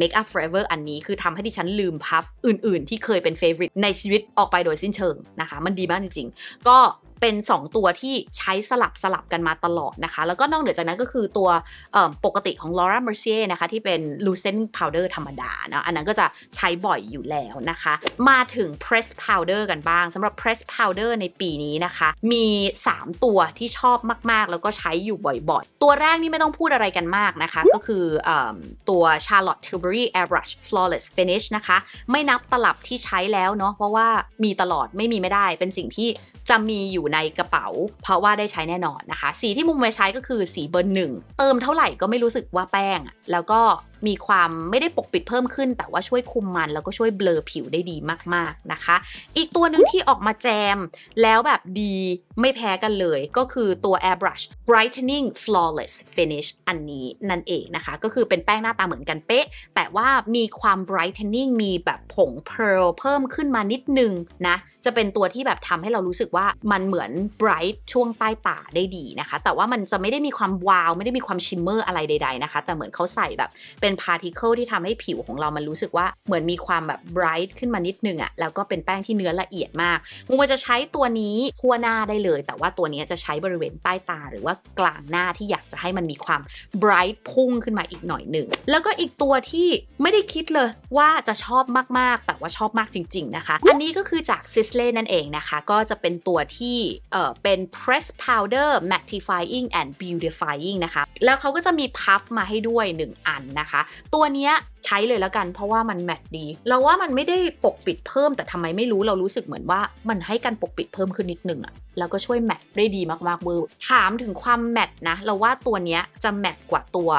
Make Up Forever อันนี้ คือทำให้ดิฉันลืมพัฟอื่นๆ ที่เคยเป็น favorite ในชีวิตออกไปโดยสิ้นเชิงนะคะมันดีมากจริงๆ ก็เป็น 2 ตัวที่ใช้สลับสลับกันมาตลอดนะคะ แล้วก็นอกเหนือจากนั้นก็คือตัวปกติของ Laura Mercier นะคะ ที่เป็น Lucent Powder ธรรมดาเนาะอันนั้นก็จะใช้บ่อยอยู่แล้วนะคะ มาถึง Press Powder กันบ้างสำหรับ Press Powder ในปีนี้นะคะ มี 3 ตัวที่ชอบมากๆ แล้วก็ใช้อยู่บ่อยๆ ตัวแรกนี่ไม่ต้องพูดอะไรกันมากนะคะ ก็คืออตัว Charlotte Tilbury Airbrush Flawless Finish นะคะ ไม่นับตลับที่ใช้แล้วเนาะเพราะว่ามีตลอดไม่มีไม่ได้เป็นสิ่งที่จะมีอยู่ในกระเป๋า เพราะว่าได้ใช้แน่นอนนะคะ สีที่มุมไว้ใช้ก็คือสีเบอร์หนึ่งเติมเท่าไหร่ก็ไม่รู้สึกว่าแป้ง แล้วก็มีความไม่ได้ปกปิดเพิ่มขึ้นแต่ว่าช่วยคุมมันแล้วก็ช่วยเบลอผิวได้ดีมาก ๆนะคะ อีกตัวหนึ่งที่ออกมาแจมแล้วแบบดีไม่แพ้กันเลยก็คือตัว airbrush brightening flawless finish อันนี้นั่นเองนะคะ ก็คือเป็นแป้งหน้าตาเหมือนกันเป๊ะ แต่ว่ามีความ brightening มีแบบผง pearl เพิ่มขึ้นมานิดนึงนะ จะเป็นตัวที่แบบทำให้เรารู้สึกว่ามันเหมือน bright ช่วงใต้ตาได้ดีนะคะ แต่ว่ามันจะไม่ได้มีความวาวไม่ได้มีความชิมเมอร์อะไรใด ๆ นะคะ แต่เหมือนเขาใส่แบบเป็นเป็นพาร์ติเคิลที่ทำให้ผิวของเรา มันรู้สึกว่าเหมือนมีความแบบไบรท์ขึ้นมานิดนึงอะแล้วก็เป็นแป้งที่เนื้อละเอียดมากมุมจะใช้ตัวนี้ทั่วหน้าได้เลย แต่ว่าตัวนี้จะใช้บริเวณใต้ตาหรือว่ากลางหน้าที่อยากจะให้มันมีความไบรท์พุ่งขึ้นมาอีกหน่อยหนึ่งแล้วก็อีกตัวที่ไม่ได้คิดเลยว่าจะชอบมาก ๆ แต่ว่าชอบมากจริง ๆ นะคะ อันนี้ก็คือจากซิสเล่นั่นเองนะคะ ก็จะเป็นตัวที่เอ่อเป็น press powder mattifying and beautifying นะคะแล้วเขาก็จะมีพัฟมาให้ด้วย1 อันนะคะตัวเนี้ยใช้เลยแล้วกันเพราะว่ามันแมทดีเราว่ามันไม่ได้ปกปิดเพิ่ม แต่ทำไมไม่รู้ เรารู้สึกเหมือนว่ามันให้การปกปิดเพิ่มขึ้นนิดนึงอะแล้วก็ช่วยแมทได้ดีมากๆเบอร์ถามถึงความแมทนะ เราว่าตัวเนี้ยจะแมทกว่าตัว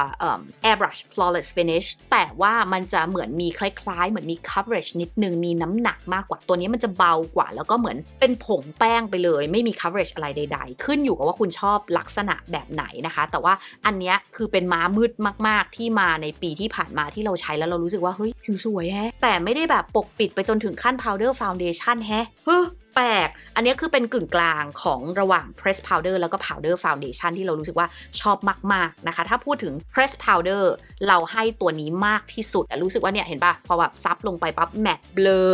airbrush flawless finish แต่ว่ามันจะเหมือนมีคล้ายๆเหมือนมี coverage นิดนึงมีน้ำหนักมากกว่าตัวนี้มันจะเบากว่าแล้วก็เหมือนเป็นผงแป้งไปเลย ไม่มี coverage อะไรใดๆขึ้นอยู่กับว่าคุณชอบลักษณะแบบไหนนะคะ แต่ว่าอันเนี้ยคือเป็นม้ามืดมาก ๆที่มาในปีที่ผ่านมาที่เราใช้แล้วเรารู้สึกว่า เฮ้ย ผิวสวยแฮะ แต่ไม่ได้แบบปกปิดไปจนถึงขั้นพาวเดอร์ฟาวเดชั่นแฮะเฮ้แปลก อันนี้คือเป็นกึ่งกลางของระหว่าง press powder แล้วก็ powder foundation ที่เรารู้สึกว่าชอบมากๆนะคะ ถ้าพูดถึง press powder เราให้ตัวนี้มากที่สุดรู้สึกว่าเนี่ยเห็นปะพอแบบซับลงไปปั๊บแมตต์เบลอ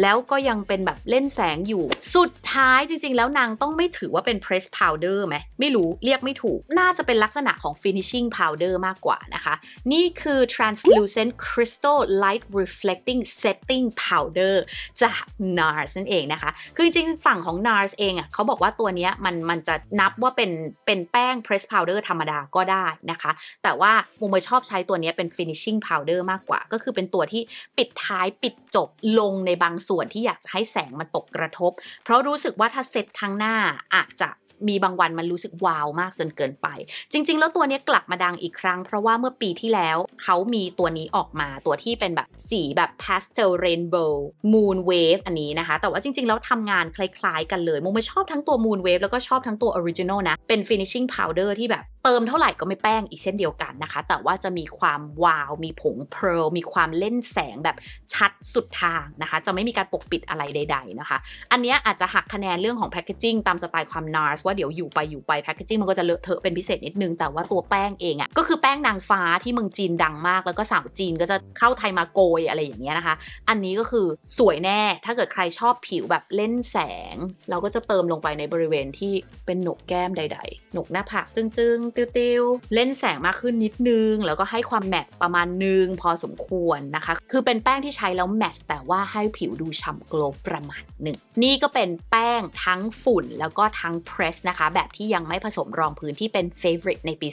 แล้วก็ยังเป็นแบบเล่นแสงอยู่ สุดท้ายจริงๆแล้วนางต้องไม่ถือว่าเป็น press powder ไหม ไม่รู้เรียกไม่ถูก น่าจะเป็นลักษณะของ finishing powder มากกว่านะคะ นี่คือ translucent crystal light reflecting setting powder จาก NARS นั่นเองนะคะ คือือจริงฝั่งของ NARS เองอ่ะเขาบอกว่าตัวนี้มันมันจะนับว่าเป็นเป็นแป้ง press powder ธรรมดาก็ได้นะคะ แต่ว่ามุมเมชอบใช้ตัวนี้เป็น finishing powder มากกว่า ก็คือเป็นตัวที่ปิดท้ายปิดจบลงในบางส่วนที่อยากจะให้แสงมาตกกระทบ เพราะรู้สึกว่าถ้าเซตทางหน้าอาจจะมีบางวันมันรู้สึกว้าวมากจนเกินไป จริงๆแล้วตัวนี้กลับมาดังอีกครั้งเพราะว่าเมื่อปีที่แล้วเขามีตัวนี้ออกมา ตัวที่เป็นแบบสีแบบ pastel rainbow moon wave อันนี้นะคะ แต่ว่าจริงๆแล้วทำงานคล้ายๆกันเลยมุมชอบทั้งตัว moon wave แล้วก็ชอบทั้งตัว original นะ เป็น finishing powder ที่แบบเติมเท่าไหร่ก็ไม่แป้งอีกเช่นเดียวกันนะคะแต่ว่าจะมีความวาว มีผงเพลมีความเล่นแสงแบบชัดสุดทางนะคะ จะไม่มีการปกปิดอะไรใด ๆนะคะ อันนี้อาจจะหักคะแนนเรื่องของแพคเกจิ้งตามสไตล์ความนาร์สว่าเดี๋ยวอยู่ไปอยู่ไปแพคเกจิ้งมันก็จะเลอะเทอะเป็นพิเศษนิดนึง แต่ว่าตัวแป้งเองอะ่ะก็คือแป้งนางฟ้าที่เมืองจีนดังมาก แล้วก็สาวจีนก็จะเข้าไทยมาโกยอะไรอย่างเงี้ยนะคะ อันนี้ก็คือสวยแน่ถ้าเกิดใครชอบผิวแบบเล่นแสง เราก็จะเติมลงไปในบริเวณที่เป็นหนกแก้มใดๆ หนกหน้าผากจึงๆ ติวๆ เล่นแสงมากขึ้นนิดนึง แล้วก็ให้ความแมตประมาณนึงพอสมควรนะคะ คือเป็นแป้งที่ใช้แล้วแมตแต่ว่าให้ผิวดูฉ่ำกลบประมาณหนึ่งนี่ก็เป็นแป้งทั้งฝุ่นแล้วก็ทั้งเพรส Dress นะคะแบบที่ยังไม่ผสมรองพื้นที่เป็น Favorite ในปี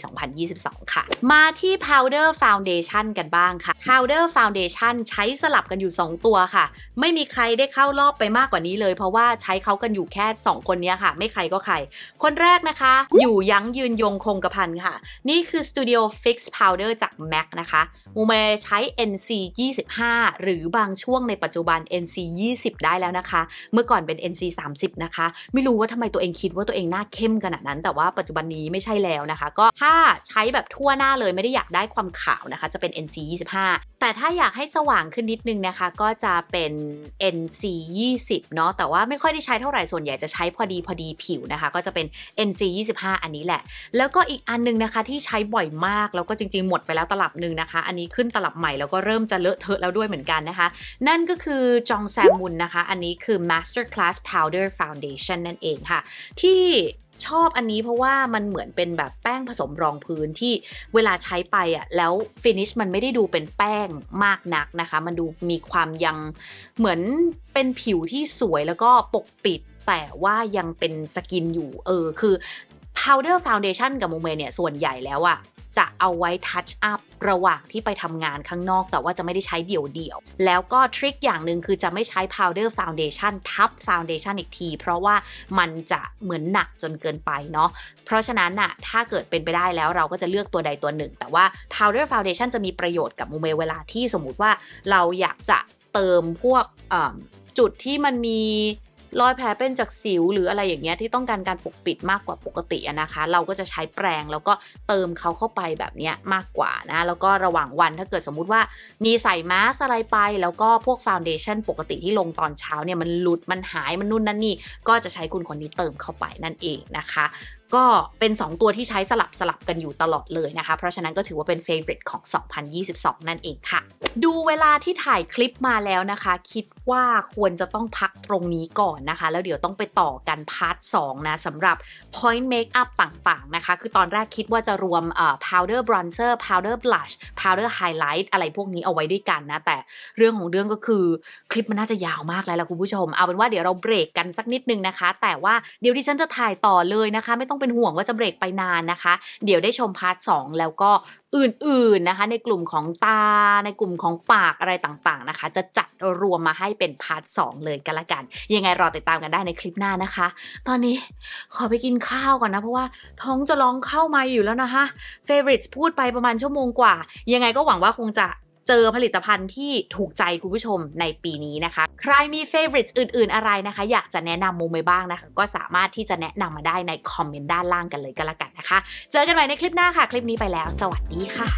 2022 ค่ะ มาที่ Powder Foundation กันบ้างค่ะ Powder Foundation ใช้สลับกันอยู่ 2 ตัวค่ะ ไม่มีใครได้เข้ารอบไปมากกว่านี้เลย เพราะว่าใช้เขากันอยู่แค่ 2 คนนี้ค่ะ ไม่ใครก็ใคร คนแรกนะคะ อยู่ยั้งยืนยงคงกระพันค่ะ นี่คือ Studio Fix Powder จาก MAC นะคะมูเมใช้ NC 25 หรือบางช่วงในปัจจุบัน NC 20 ได้แล้วนะคะ เมื่อก่อนเป็น NC 30 นะคะไม่รู้ว่าทำไมตัวเองคิดว่าตัวเองหน้าเข้มขนาดนั้น แต่ว่าปัจจุบันนี้ไม่ใช่แล้วนะคะ ก็ถ้าใช้แบบทั่วหน้าเลยไม่ได้อยากได้ความขาวนะคะ จะเป็น NC 25 แต่ถ้าอยากให้สว่างขึ้นนิดนึงนะคะ ก็จะเป็น NC 20เนาะแต่ว่าไม่ค่อยได้ใช้เท่าไหร่ส่วนใหญ่จะใช้พอดีพอดีผิวนะคะ ก็จะเป็น NC 25 อันนี้แหละ แล้วก็อีกอันนึงนะคะที่ใช้บ่อยมากแล้วก็จริงๆ หมดไปแล้วตลับหนึ่งนะคะ อันนี้ขึ้นตลับใหม่แล้วก็เริ่มจะเลอะเทอะแล้วด้วยเหมือนกันนะคะ นั่นก็คือจองแซมมุนนะคะ อันนี้คือ Master Class Powder Foundation นั่นเองค่ะ ที่ชอบอันนี้เพราะว่ามันเหมือนเป็นแบบแป้งผสมรองพื้นที่เวลาใช้ไปอ่ะแล้วฟินิชมันไม่ได้ดูเป็นแป้งมากนักนะคะ มันดูมีความยังเหมือนเป็นผิวที่สวยแล้วก็ปกปิดแต่ว่ายังเป็นสกินอยู่เออคือ powder foundation กับโมเมเนี่ย ส่วนใหญ่แล้วอ่ะจะเอาไว้ทัชอัพระหว่างที่ไปทำงานข้างนอกแต่ว่าจะไม่ได้ใช้เดี่ยวๆแล้วก็ทริคอย่างหนึ่งคือจะไม่ใช้าวเดอร์ฟาวเดชั่นทับฟาวเดชั่นอีกที เพราะว่ามันจะเหมือนหนักจนเกินไปเนาะเพราะฉะนั้นอะถ้าเกิดเป็นไปได้แล้วเราก็จะเลือกตัวใดตัวหนึ่ง แต่ว่าาวเดอร์ฟาวเดชั่นจะมีประโยชน์กับมุมเวลาที่สมมติว่าเราอยากจะเติมพวกจุดที่มันมีรอยแผลเป็นจากสิว หรืออะไรอย่างเงี้ยที่ต้องการการปกปิดมากกว่าปกตินะคะ เราก็จะใช้แปรงแล้วก็เติมเขาเข้าไปแบบนี้มากกว่านะแล้วก็ระหว่างวันถ้าเกิดสมมุติว่ามีใส่มาสอะไรไปแล้วก็พวกฟาวเดชั่นปกติที่ลงตอนเช้าเนี่ยมันหลุด มันหาย มันนุ่นนั่นนี่ก็จะใช้คุณคนนี้เติมเข้าไปนั่นเองนะคะก็เป็น 2 ตัวที่ใช้สลับสลับกันอยู่ตลอดเลยนะคะ เพราะฉะนั้นก็ถือว่าเป็นเฟเวอร์ตของ 2022 นั่นเองค่ะ ดูเวลาที่ถ่ายคลิปมาแล้วนะคะ คิดว่าควรจะต้องพักตรงนี้ก่อนนะคะ แล้วเดี๋ยวต้องไปต่อกันพาร์ท2นะสำหรับ point make up ต่างๆนะคะ คือตอนแรกคิดว่าจะรวมเออ่ powder bronzer powder blush powder highlight อะไรพวกนี้เอาไว้ด้วยกันนะ แต่เรื่องของเรื่องก็คือคลิปมันน่าจะยาวมากแล้วล่ะคุณผู้ชม เอาเป็นว่าเดี๋ยวเราเบรกกันสักนิดนึงนะคะ แต่ว่าเดี๋ยวดิฉันจะถ่ายต่อเลยนะคะ ไม่ต้องเป็นห่วงว่าจะเบรกไปนานนะคะ เดี๋ยวได้ชมพาร์ทสแล้วก็อื่นๆนะคะ ในกลุ่มของตา ในกลุ่มของปากอะไรต่างๆนะคะ จะจัดรวมมาให้เป็นพาร์ทสเลยกันละกัน ยังไงรอติดตามกันได้ในคลิปหน้านะคะ ตอนนี้ขอไปกินข้าวก่อนนะ เพราะว่าท้องจะร้องเข้ามาอยู่แล้วนะคะเฟรนด์พูดไปประมาณชั่วโมงกว่า ยังไงก็หวังว่าคงจะเจอผลิตภัณฑ์ที่ถูกใจคุณผู้ชมในปีนี้นะคะ ใครมีเฟ v o r i t e อื่นๆอะไรนะคะ อยากจะแนะนำุมไปบ้างนะคะ ก็สามารถที่จะแนะนำมาได้ในคอมเมนต์ด้านล่างกันเลยก็แล้วกันนะคะ เจอกันใหม่ในคลิปหน้าค่ะ คลิปนี้ไปแล้ว สวัสดีค่ะ